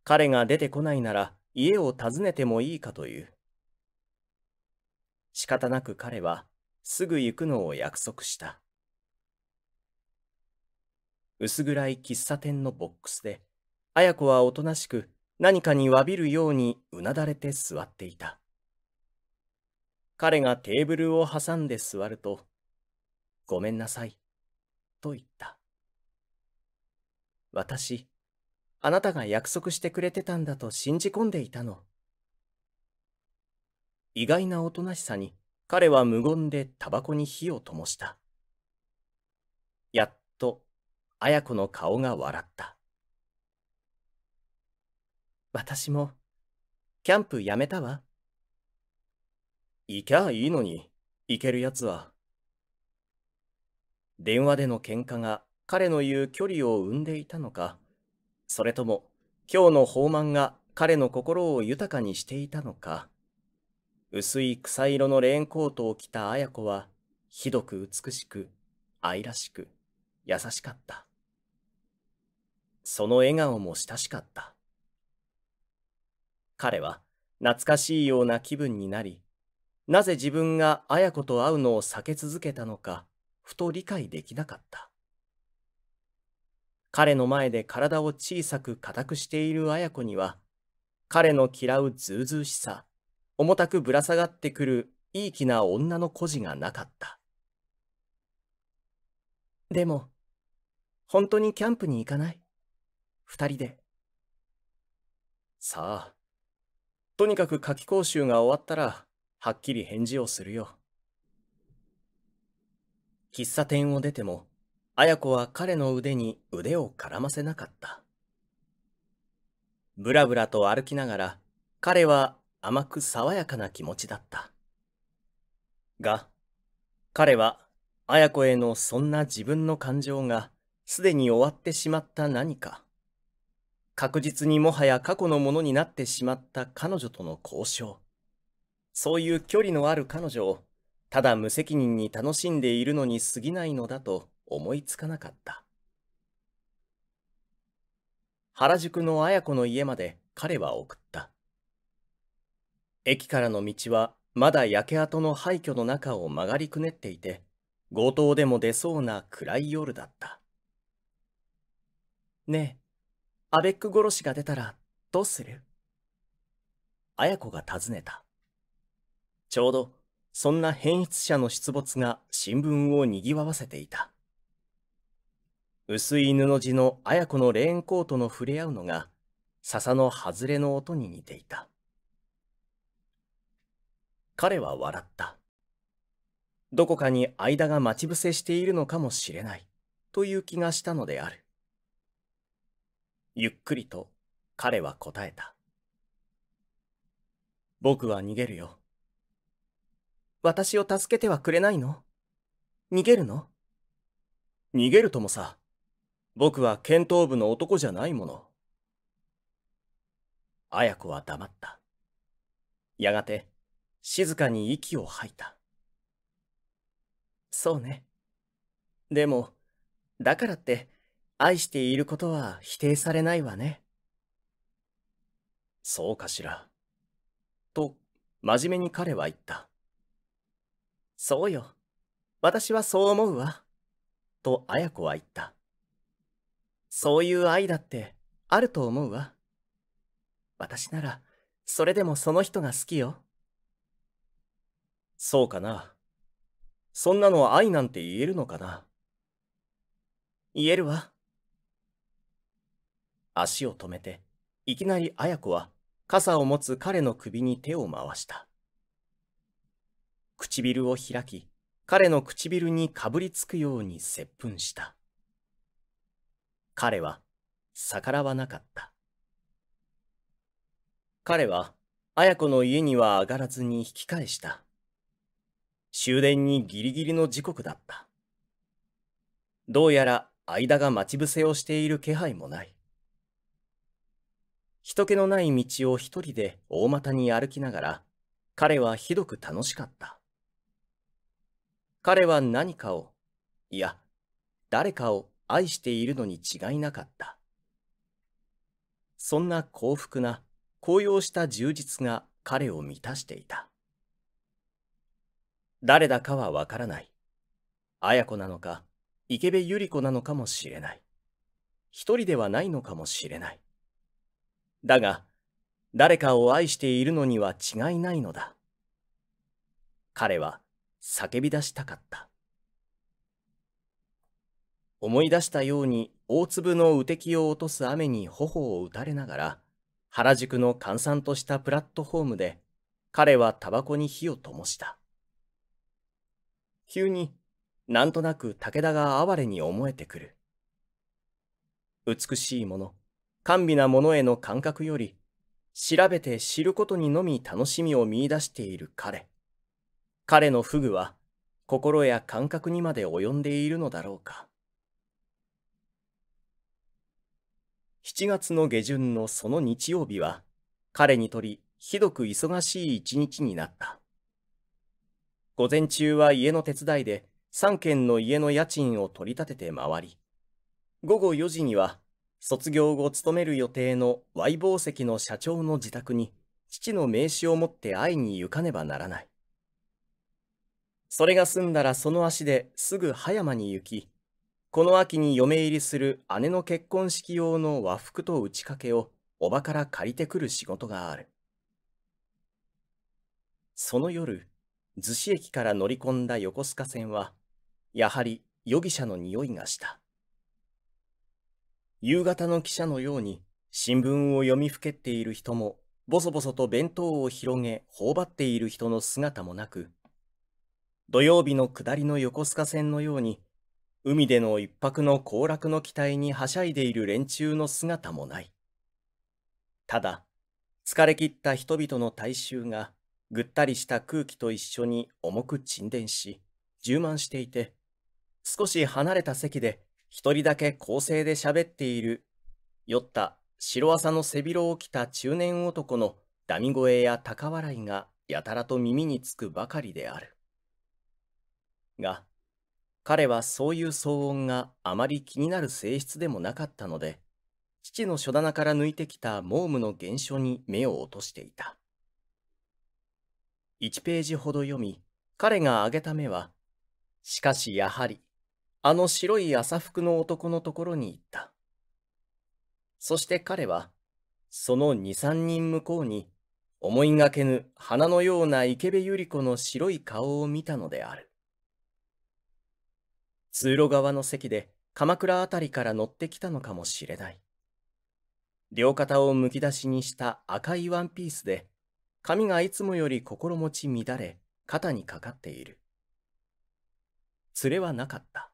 彼が出てこないなら家を訪ねてもいいかという。仕方なく彼はすぐ行くのを約束した。薄暗い喫茶店のボックスで、綾子はおとなしく何かにわびるようにうなだれて座っていた。彼がテーブルを挟んで座ると、ごめんなさい、と言った。私、あなたが約束してくれてたんだと信じ込んでいたの。意外なおとなしさに、彼は無言でタバコに火を灯した。やっ綾子の顔が笑った。私も、キャンプやめたわ。行きゃいいのに、行けるやつは。電話での喧嘩が彼の言う距離を生んでいたのか、それとも今日の訪慢が彼の心を豊かにしていたのか、薄い草色のレーンコートを着た綾子は、ひどく美しく、愛らしく、優しかった。その笑顔も親しかった。彼は懐かしいような気分になり、なぜ自分が綾子と会うのを避け続けたのか、ふと理解できなかった。彼の前で体を小さく固くしている綾子には、彼の嫌うずうずうしさ、重たくぶら下がってくるいい気な女の孤児がなかった。でも、本当にキャンプに行かない2人でさあとにかく夏期講習が終わったらはっきり返事をするよ喫茶店を出ても綾子は彼の腕に腕を絡ませなかったぶらぶらと歩きながら彼は甘く爽やかな気持ちだったが彼は綾子へのそんな自分の感情がすでに終わってしまった何か確実にもはや過去のものになってしまった彼女との交渉。そういう距離のある彼女を、ただ無責任に楽しんでいるのに過ぎないのだと思いつかなかった。原宿の綾子の家まで彼は送った。駅からの道はまだ焼け跡の廃墟の中を曲がりくねっていて、強盗でも出そうな暗い夜だった。ねえ、アベック殺しが出たらどうする綾子が尋ねた。ちょうど、そんな変質者の出没が新聞を賑わわせていた。薄い布地の綾子のレーンコートの触れ合うのが、笹の外れの音に似ていた。彼は笑った。どこかに間が待ち伏せしているのかもしれない、という気がしたのである。ゆっくりと彼は答えた。僕は逃げるよ。私を助けてはくれないの逃げるの逃げるともさ。僕は剣頭部の男じゃないもの。綾子は黙った。やがて、静かに息を吐いた。そうね。でも、だからって、愛していることは否定されないわね。そうかしら。と、真面目に彼は言った。そうよ。私はそう思うわ。と綾子は言った。そういう愛だってあると思うわ。私なら、それでもその人が好きよ。そうかな。そんなの愛なんて言えるのかな。言えるわ。足を止めて、いきなり綾子は傘を持つ彼の首に手を回した。唇を開き、彼の唇にかぶりつくように接吻した。彼は逆らわなかった。彼は綾子の家には上がらずに引き返した。終電にギリギリの時刻だった。どうやら間が待ち伏せをしている気配もない。人気のない道を一人で大股に歩きながら、彼はひどく楽しかった。彼は何かを、いや、誰かを愛しているのに違いなかった。そんな幸福な、高揚した充実が彼を満たしていた。誰だかはわからない。綾子なのか、池部百合子なのかもしれない。一人ではないのかもしれない。だが、誰かを愛しているのには違いないのだ。彼は叫び出したかった。思い出したように大粒の雨滴を落とす雨に頬を打たれながら、原宿の閑散としたプラットホームで、彼はタバコに火を灯した。急になんとなく武田が哀れに思えてくる。美しいもの、甘美なものへの感覚より、調べて知ることにのみ楽しみを見出している彼。彼のフグは、心や感覚にまで及んでいるのだろうか。7月の下旬のその日曜日は、彼にとりひどく忙しい一日になった。午前中は家の手伝いで三軒の家の家賃を取り立てて回り、午後4時には卒業後勤める予定の Y 宝石の社長の自宅に父の名刺を持って会いに行かねばならない。それが済んだらその足ですぐ葉山に行き、この秋に嫁入りする姉の結婚式用の和服と打ち掛けをおばから借りてくる仕事がある。その夜、逗子駅から乗り込んだ横須賀線は、やはり容疑者の匂いがした。夕方の記者のように新聞を読みふけっている人も、ぼそぼそと弁当を広げ頬張っている人の姿もなく、土曜日の下りの横須賀線のように、海での一泊の行楽の期待にはしゃいでいる連中の姿もない。ただ、疲れ切った人々の大衆が、ぐったりした空気と一緒に重く沈殿し、充満していて、少し離れた席で一人だけ構成で喋っている、酔った白朝の背広を着た中年男のダミ声や高笑いがやたらと耳につくばかりである。が、彼はそういう騒音があまり気になる性質でもなかったので、父の書棚から抜いてきたモームの原書に目を落としていた。1ページほど読み、彼が挙げた目は、しかしやはり、あの白い朝服の男のところに行った。そして彼は、その二三人向こうに、思いがけぬ花のような池辺百合子の白い顔を見たのである。通路側の席で鎌倉あたりから乗ってきたのかもしれない。両肩をむき出しにした赤いワンピースで、髪がいつもより心持ち乱れ、肩にかかっている。連れはなかった。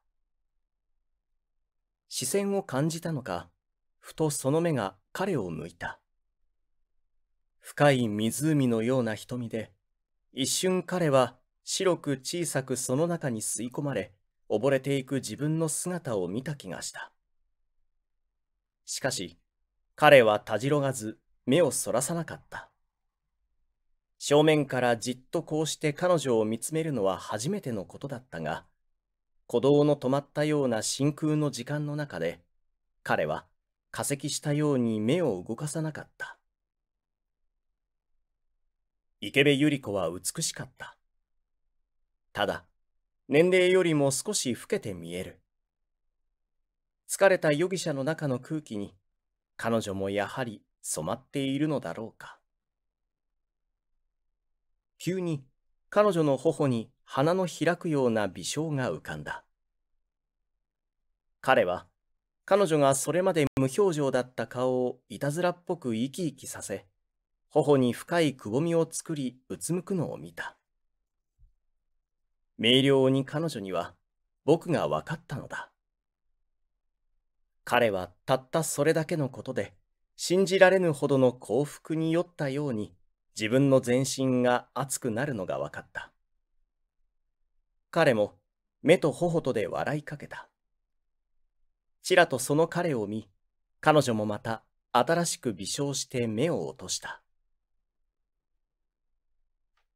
視線を感じたのか、ふとその目が彼を向いた。深い湖のような瞳で、一瞬彼は白く小さくその中に吸い込まれ、溺れていく自分の姿を見た気がした。しかし、彼はたじろがず目をそらさなかった。正面からじっとこうして彼女を見つめるのは初めてのことだったが、鼓動の止まったような真空の時間の中で、彼は化石したように目を動かさなかった。池部百合子は美しかった。ただ、年齢よりも少し老けて見える。疲れた容疑者の中の空気に、彼女もやはり染まっているのだろうか。急に彼女の頬に花の開くような微笑が浮かんだ彼は彼女がそれまで無表情だった顔をいたずらっぽく生き生きさせ頬に深いくぼみを作りうつむくのを見た明瞭に彼女には僕が分かったのだ彼はたったそれだけのことで信じられぬほどの幸福に酔ったように自分の全身が熱くなるのが分かった彼も目と頬とで笑いかけた。ちらとその彼を見、彼女もまた新しく微笑して目を落とした。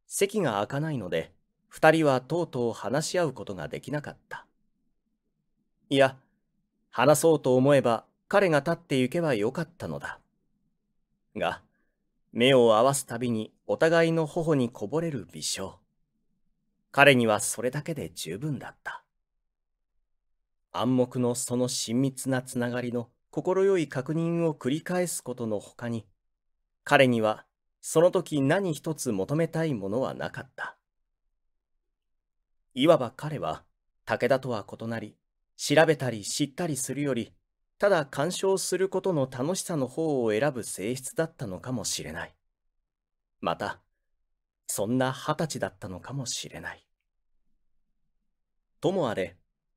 席が開かないので、二人はとうとう話し合うことができなかった。いや、話そうと思えば彼が立って行けばよかったのだ。が、目を合わすたびにお互いの頬にこぼれる微笑。彼にはそれだけで十分だった。暗黙のその親密なつながりの快い確認を繰り返すことのほかに、彼にはその時何一つ求めたいものはなかった。いわば彼は武田とは異なり、調べたり知ったりするより、ただ干渉することの楽しさの方を選ぶ性質だったのかもしれない。また、そんな二十歳だったのかもしれない。ともあれ、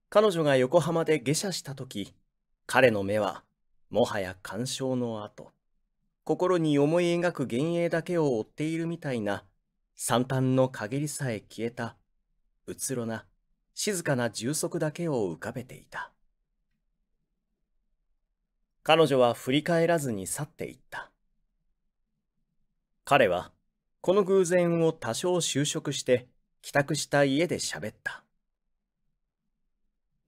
彼女が横浜で下車した時、彼の目は、もはや鑑賞の後、心に思い描く幻影だけを追っているみたいな、惨憺の陰りさえ消えた、うつろな、静かな充足だけを浮かべていた。彼女は振り返らずに去っていった。彼は、この偶然を多少就職して帰宅した家で喋った。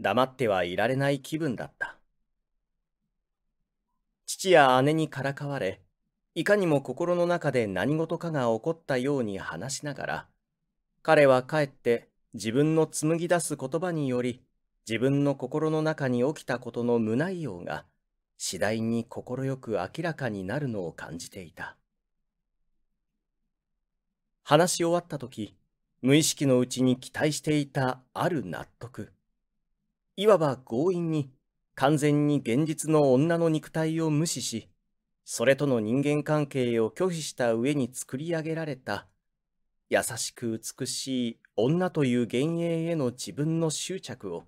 黙ってはいられない気分だった。父や姉にからかわれ、いかにも心の中で何事かが起こったように話しながら、彼はかえって自分の紡ぎ出す言葉により、自分の心の中に起きたことの無内容が、次第に快く明らかになるのを感じていた。話し終わった時、無意識のうちに期待していたある納得。いわば強引に、完全に現実の女の肉体を無視し、それとの人間関係を拒否した上に作り上げられた、優しく美しい女という幻影への自分の執着を、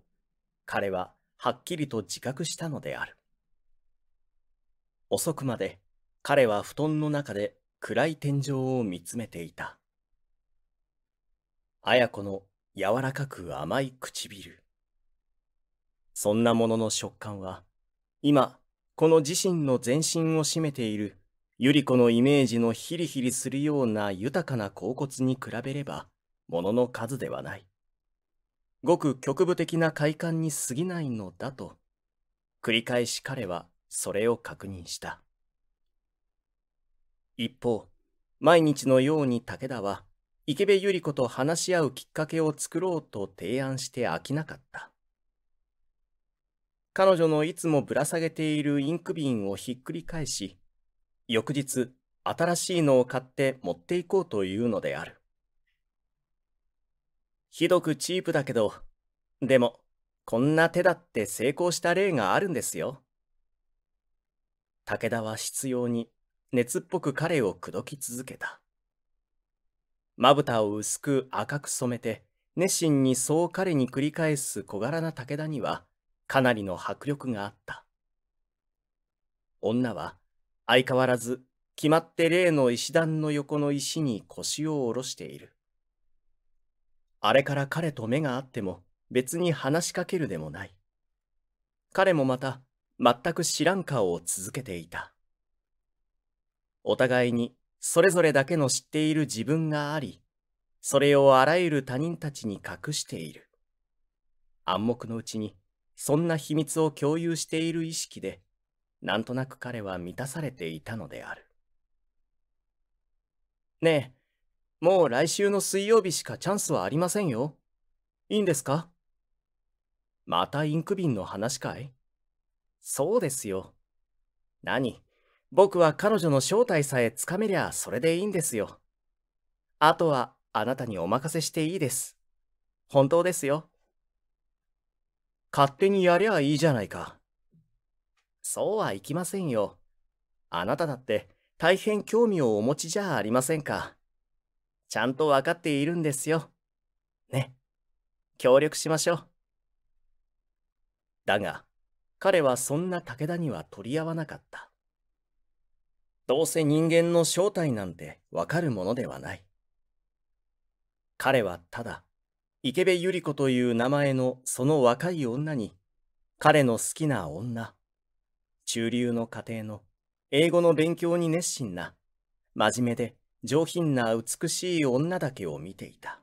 彼ははっきりと自覚したのである。遅くまで彼は布団の中で暗い天井を見つめていた。綾子の柔らかく甘い唇。そんなものの食感は、今、この自身の全身を占めている、ゆり子のイメージのヒリヒリするような豊かな甲骨に比べれば、ものの数ではない。ごく局部的な快感に過ぎないのだと、繰り返し彼はそれを確認した。一方、毎日のように武田は、池部百合子と話し合うきっかけを作ろうと提案して飽きなかった。彼女のいつもぶら下げているインク瓶をひっくり返し、翌日、新しいのを買って持っていこうというのである。ひどくチープだけど、でも、こんな手だって成功した例があるんですよ。武田は執拗に熱っぽく彼を口説き続けた。まぶたを薄く赤く染めて、熱心にそう彼に繰り返す小柄な武田には、かなりの迫力があった。女は、相変わらず、決まって例の石段の横の石に腰を下ろしている。あれから彼と目が合っても、別に話しかけるでもない。彼もまた、全く知らん顔を続けていた。お互いにそれぞれだけの知っている自分があり、それをあらゆる他人たちに隠している。暗黙のうちに、そんな秘密を共有している意識で、なんとなく彼は満たされていたのである。ねえ、もう来週の水曜日しかチャンスはありませんよ。いいんですかまたインク瓶の話かいそうですよ。何僕は彼女の正体さえつかめりゃそれでいいんですよ。あとはあなたにお任せしていいです。本当ですよ。勝手にやりゃいいじゃないか。そうはいきませんよ。あなただって大変興味をお持ちじゃありませんか。ちゃんとわかっているんですよ。ね。協力しましょう。だが、彼はそんな武田には取り合わなかった。どうせ人間の正体なんてわかるものではない。彼はただ、池部百合子という名前のその若い女に、彼の好きな女、中流の家庭の英語の勉強に熱心な、真面目で上品な美しい女だけを見ていた。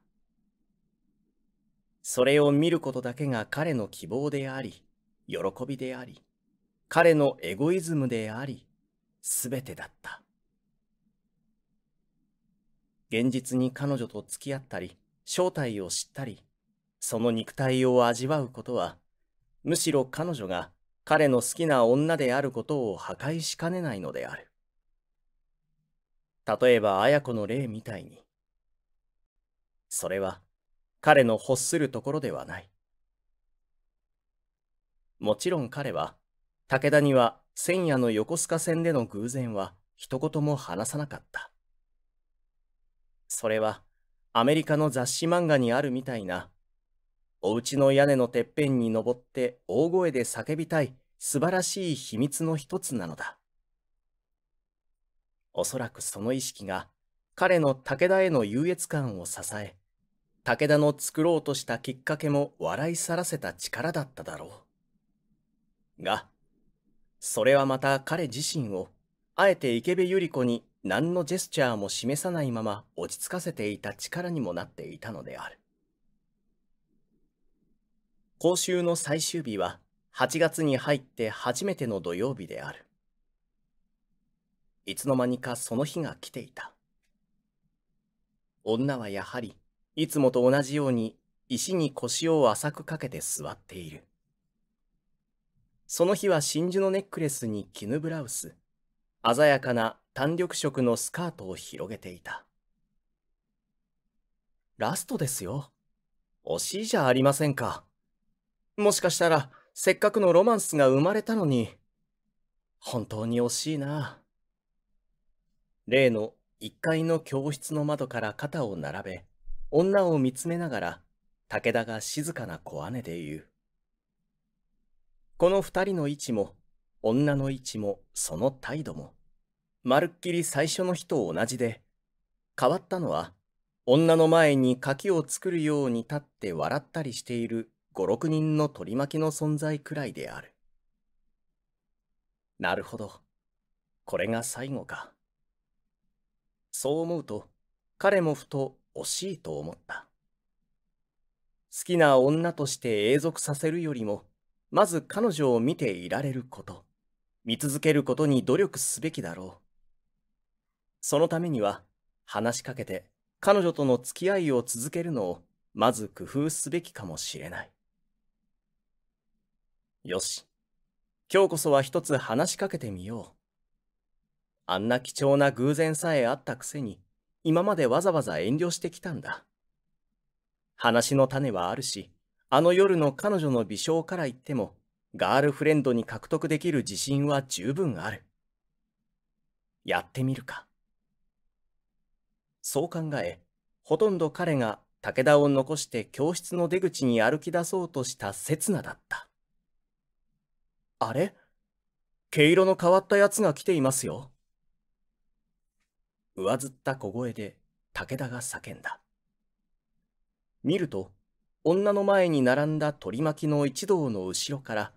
それを見ることだけが彼の希望であり、喜びであり、彼のエゴイズムであり、全てだった。現実に彼女と付き合ったり、正体を知ったり、その肉体を味わうことは、むしろ彼女が彼の好きな女であることを破壊しかねないのである。例えば、綾子の例みたいに。それは、彼の欲するところではない。もちろん彼は、武田には千夜の横須賀線での偶然は一言も話さなかった。それはアメリカの雑誌漫画にあるみたいな、お家の屋根のてっぺんに登って大声で叫びたい素晴らしい秘密の一つなのだ。おそらくその意識が彼の武田への優越感を支え、武田の作ろうとしたきっかけも笑いさらせた力だっただろう。が、それはまた彼自身を、あえて池部百合子に何のジェスチャーも示さないまま落ち着かせていた力にもなっていたのである。講習の最終日は8月に入って初めての土曜日である。いつの間にかその日が来ていた。女はやはり、いつもと同じように石に腰を浅くかけて座っている。その日は真珠のネックレスに絹ブラウス、鮮やかな単緑色のスカートを広げていた。ラストですよ。惜しいじゃありませんか。もしかしたら、せっかくのロマンスが生まれたのに、本当に惜しいな。例の1階の教室の窓から肩を並べ、女を見つめながら、武田が静かな小姉で言う。この二人の位置も、女の位置も、その態度も、まるっきり最初の日と同じで、変わったのは、女の前に柿を作るように立って笑ったりしている五六人の取り巻きの存在くらいである。なるほど。これが最後か。そう思うと、彼もふと惜しいと思った。好きな女として永続させるよりも、まず彼女を見ていられること、見続けることに努力すべきだろう。そのためには、話しかけて彼女との付き合いを続けるのを、まず工夫すべきかもしれない。よし、今日こそは一つ話しかけてみよう。あんな貴重な偶然さえあったくせに、今までわざわざ遠慮してきたんだ。話の種はあるし、あの夜の彼女の微笑から言っても、ガールフレンドに獲得できる自信は十分ある。やってみるか。そう考え、ほとんど彼が武田を残して教室の出口に歩き出そうとした刹那だった。あれ毛色の変わった奴が来ていますよ。上ずった小声で武田が叫んだ。見ると、女の前に並んだ取り巻きの一同の後ろから、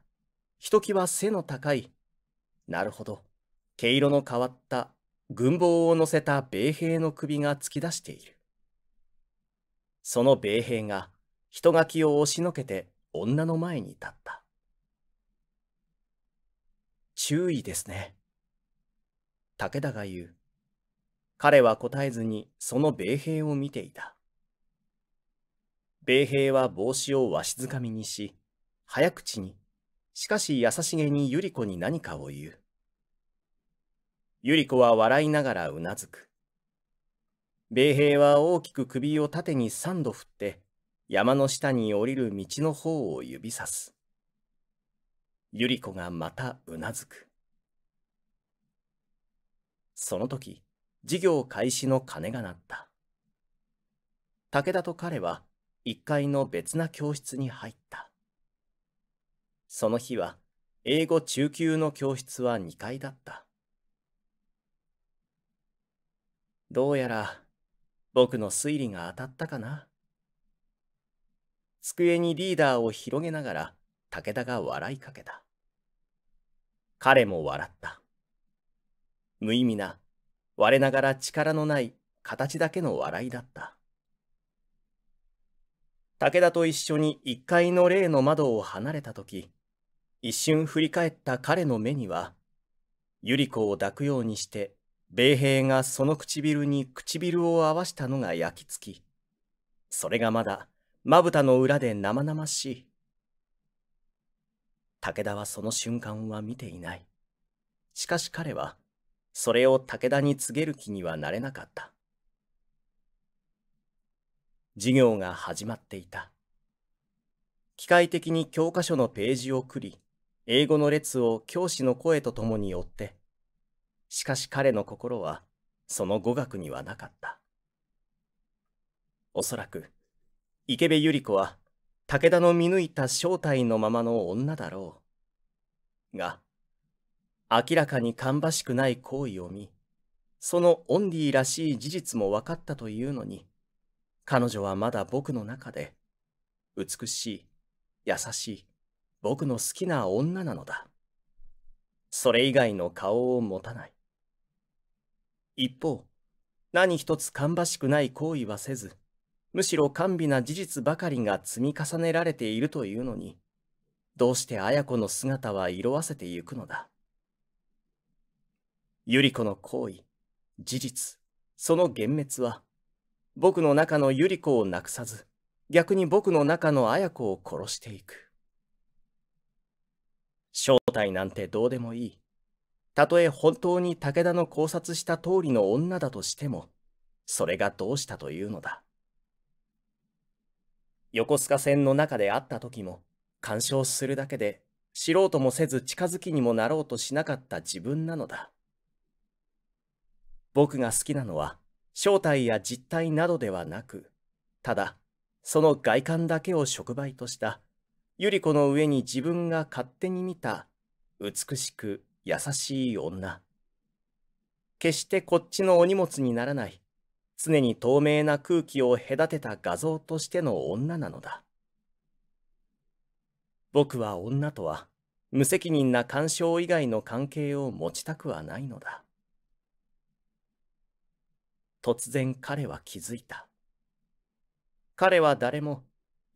ひときわ背の高い、なるほど、毛色の変わった軍帽を乗せた米兵の首が突き出している。その米兵が人垣を押しのけて女の前に立った。注意ですね。武田が言う。彼は答えずにその米兵を見ていた。米兵は帽子をわしづかみにし、早口に、しかし優しげに百合子に何かを言う。百合子は笑いながらうなずく。米兵は大きく首を縦に三度振って、山の下に降りる道の方を指さす。百合子がまたうなずく。その時、事業開始の鐘が鳴った。武田と彼は、1階の別な教室に入った。その日は、英語中級の教室は2階だった。どうやら、僕の推理が当たったかな。机にリーダーを広げながら、武田が笑いかけた。彼も笑った。無意味な、我ながら力のない形だけの笑いだった。武田と一緒に1階の例の窓を離れた時、一瞬振り返った彼の目には、百合子を抱くようにして、米兵がその唇に唇を合わしたのが焼き付き、それがまだ、まぶたの裏で生々しい。武田はその瞬間は見ていない。しかし彼は、それを武田に告げる気にはなれなかった。授業が始まっていた。機械的に教科書のページをくり、英語の列を教師の声とともに追って、しかし彼の心はその語学にはなかった。おそらく、池部百合子は武田の見抜いた正体のままの女だろう。が、明らかに芳しくない行為を見、そのオンリーらしい事実も分かったというのに、彼女はまだ僕の中で、美しい、優しい、僕の好きな女なのだ。それ以外の顔を持たない。一方、何一つ芳しくない行為はせず、むしろ甘美な事実ばかりが積み重ねられているというのに、どうして綾子の姿は色あせてゆくのだ。百合子の行為、事実、その幻滅は、僕の中の百合子をなくさず、逆に僕の中の綾子を殺していく。正体なんてどうでもいい。たとえ本当に武田の考察した通りの女だとしても、それがどうしたというのだ。横須賀線の中で会った時も、干渉するだけで、知ろうともせず近づきにもなろうとしなかった自分なのだ。僕が好きなのは、正体や実態などではなく、ただ、その外観だけを触媒とした、ゆり子の上に自分が勝手に見た、美しく優しい女。決してこっちのお荷物にならない、常に透明な空気を隔てた画像としての女なのだ。僕は女とは、無責任な干渉以外の関係を持ちたくはないのだ。突然彼は気づいた。彼は誰も、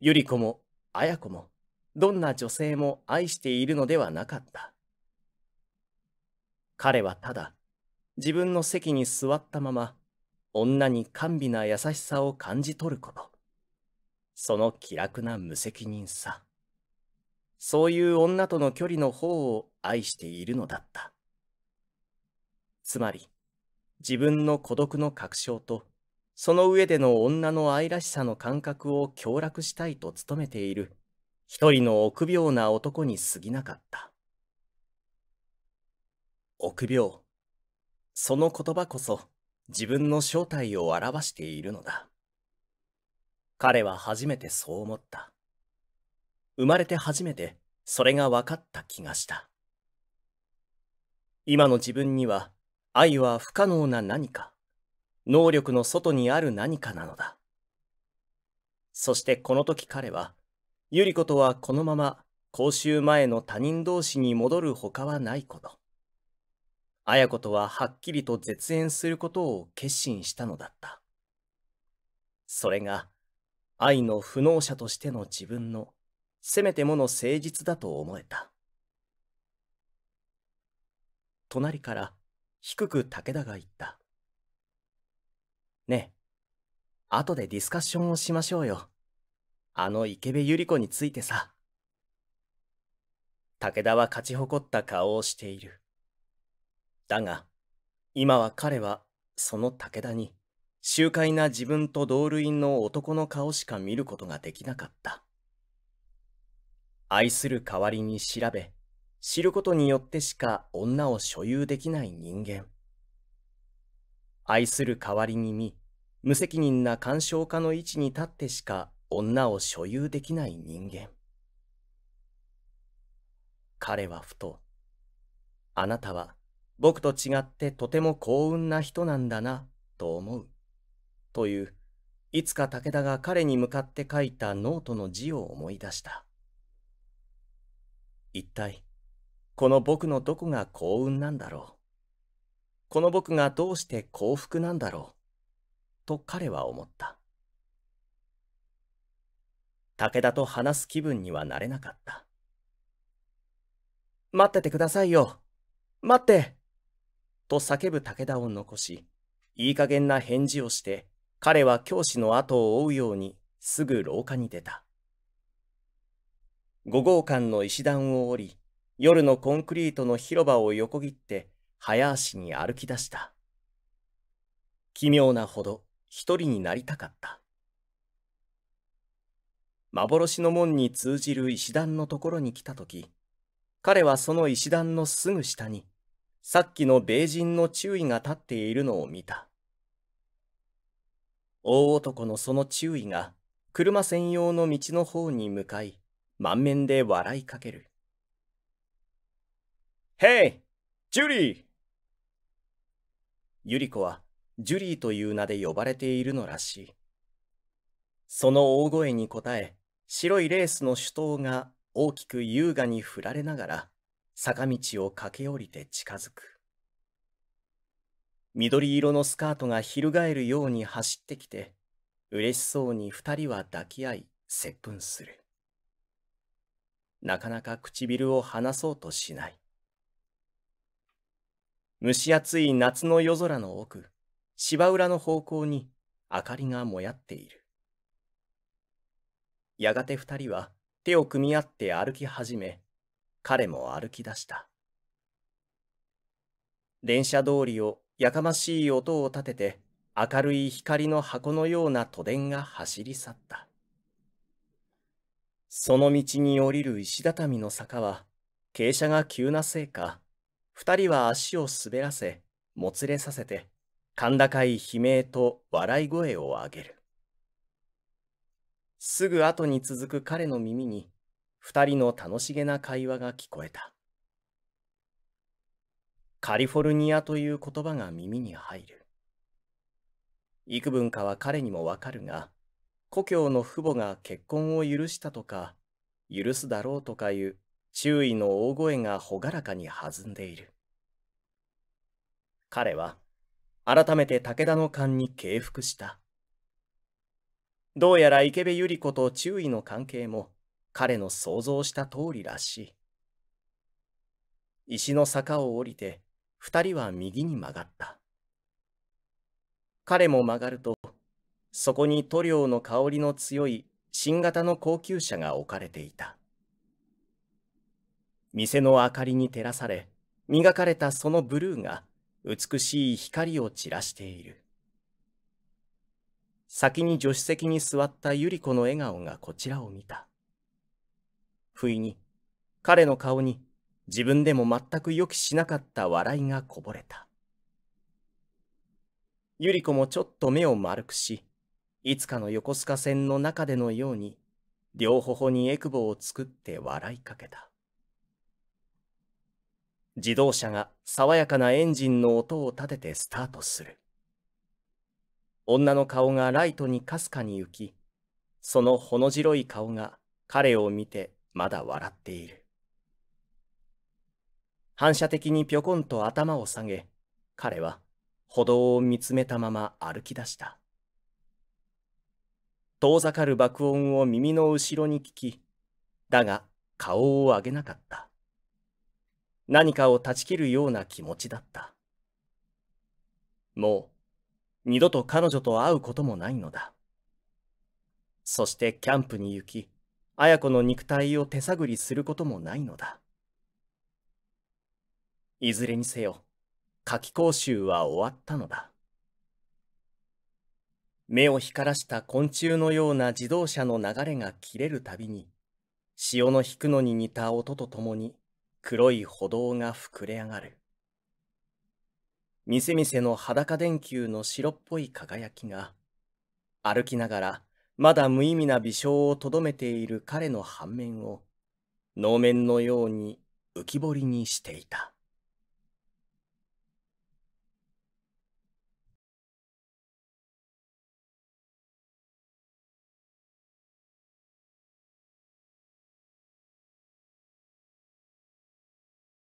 百合子も綾子も、どんな女性も愛しているのではなかった。彼はただ、自分の席に座ったまま、女に甘美な優しさを感じ取ること。その気楽な無責任さ。そういう女との距離の方を愛しているのだった。つまり、自分の孤独の確証と、その上での女の愛らしさの感覚を強楽したいと努めている、一人の臆病な男に過ぎなかった。臆病。その言葉こそ自分の正体を表しているのだ。彼は初めてそう思った。生まれて初めてそれが分かった気がした。今の自分には愛は不可能な何か、能力の外にある何かなのだ。そしてこの時彼は、ゆり子とはこのまま講習前の他人同士に戻る他はないこと。綾子とははっきりと絶縁することを決心したのだった。それが、愛の不能者としての自分の、せめてもの誠実だと思えた。隣から、低く武田が言った。ねえ、後でディスカッションをしましょうよ。あの池部百合子についてさ。武田は勝ち誇った顔をしている。だが、今は彼はその武田に、周回な自分と同類の男の顔しか見ることができなかった。愛する代わりに調べ、知ることによってしか女を所有できない人間。愛する代わりに見、無責任な干渉家の位置に立ってしか女を所有できない人間。彼はふと、あなたは僕と違ってとても幸運な人なんだな、と思う。という、いつか武田が彼に向かって書いたノートの字を思い出した。一体、この僕のどこが幸運なんだろう。この僕がどうして幸福なんだろう。と彼は思った。武田と話す気分にはなれなかった。待っててくださいよ。待って。と叫ぶ武田を残し、いい加減な返事をして、彼は教師の後を追うようにすぐ廊下に出た。五号館の石段を降り、夜のコンクリートの広場を横切って早足に歩き出した。奇妙なほど一人になりたかった。幻の門に通じる石段のところに来た時、彼はその石段のすぐ下に、さっきの米人の注意が立っているのを見た。大男のその注意が車専用の道の方に向かい、満面で笑いかける。Hey! ジュリーユリコはジュリーという名で呼ばれているのらしい。その大声に応え、白いレースの手刀が大きく優雅に振られながら、坂道を駆け下りて近づく。緑色のスカートが翻るように走ってきて、嬉しそうに二人は抱き合い、接吻する。なかなか唇を離そうとしない。蒸し暑い夏の夜空の奥、芝浦の方向に明かりがもやっている。やがて二人は手を組み合って歩き始め、彼も歩き出した。電車通りをやかましい音を立てて、明るい光の箱のような都電が走り去った。その道に降りる石畳の坂は、傾斜が急なせいか、二人は足を滑らせ、もつれさせて、甲高い悲鳴と笑い声を上げる。すぐ後に続く彼の耳に、二人の楽しげな会話が聞こえた。カリフォルニアという言葉が耳に入る。幾分かは彼にもわかるが、故郷の父母が結婚を許したとか、許すだろうとかいう周囲の大声が朗らかに弾んでいる。彼は、改めて武田の勘に敬服した。どうやら池部百合子と注意の関係も彼の想像した通りらしい。石の坂を降りて二人は右に曲がった。彼も曲がると、そこに塗料の香りの強い新型の高級車が置かれていた。店の明かりに照らされ、磨かれたそのブルーが美しい光を散らしている。先に助手席に座った百合子の笑顔がこちらを見た。不意に彼の顔に自分でも全く予期しなかった笑いがこぼれた。百合子もちょっと目を丸くし、いつかの横須賀線の中でのように両頬にエクボを作って笑いかけた。自動車が爽やかなエンジンの音を立ててスタートする。女の顔がライトにかすかに浮き、そのほの白い顔が彼を見てまだ笑っている。反射的にぴょこんと頭を下げ、彼は歩道を見つめたまま歩き出した。遠ざかる爆音を耳の後ろに聞き、だが顔を上げなかった。何かを断ち切るような気持ちだった。もう、二度と彼女と会うこともないのだ。そしてキャンプに行き、綾子の肉体を手探りすることもないのだ。いずれにせよ、夏季講習は終わったのだ。目を光らした昆虫のような自動車の流れが切れるたびに、潮の引くのに似た音とともに黒い歩道が膨れ上がる。みせの裸電球の白っぽい輝きが、歩きながらまだ無意味な微笑をとどめている彼の反面を、能面のように浮き彫りにしていた。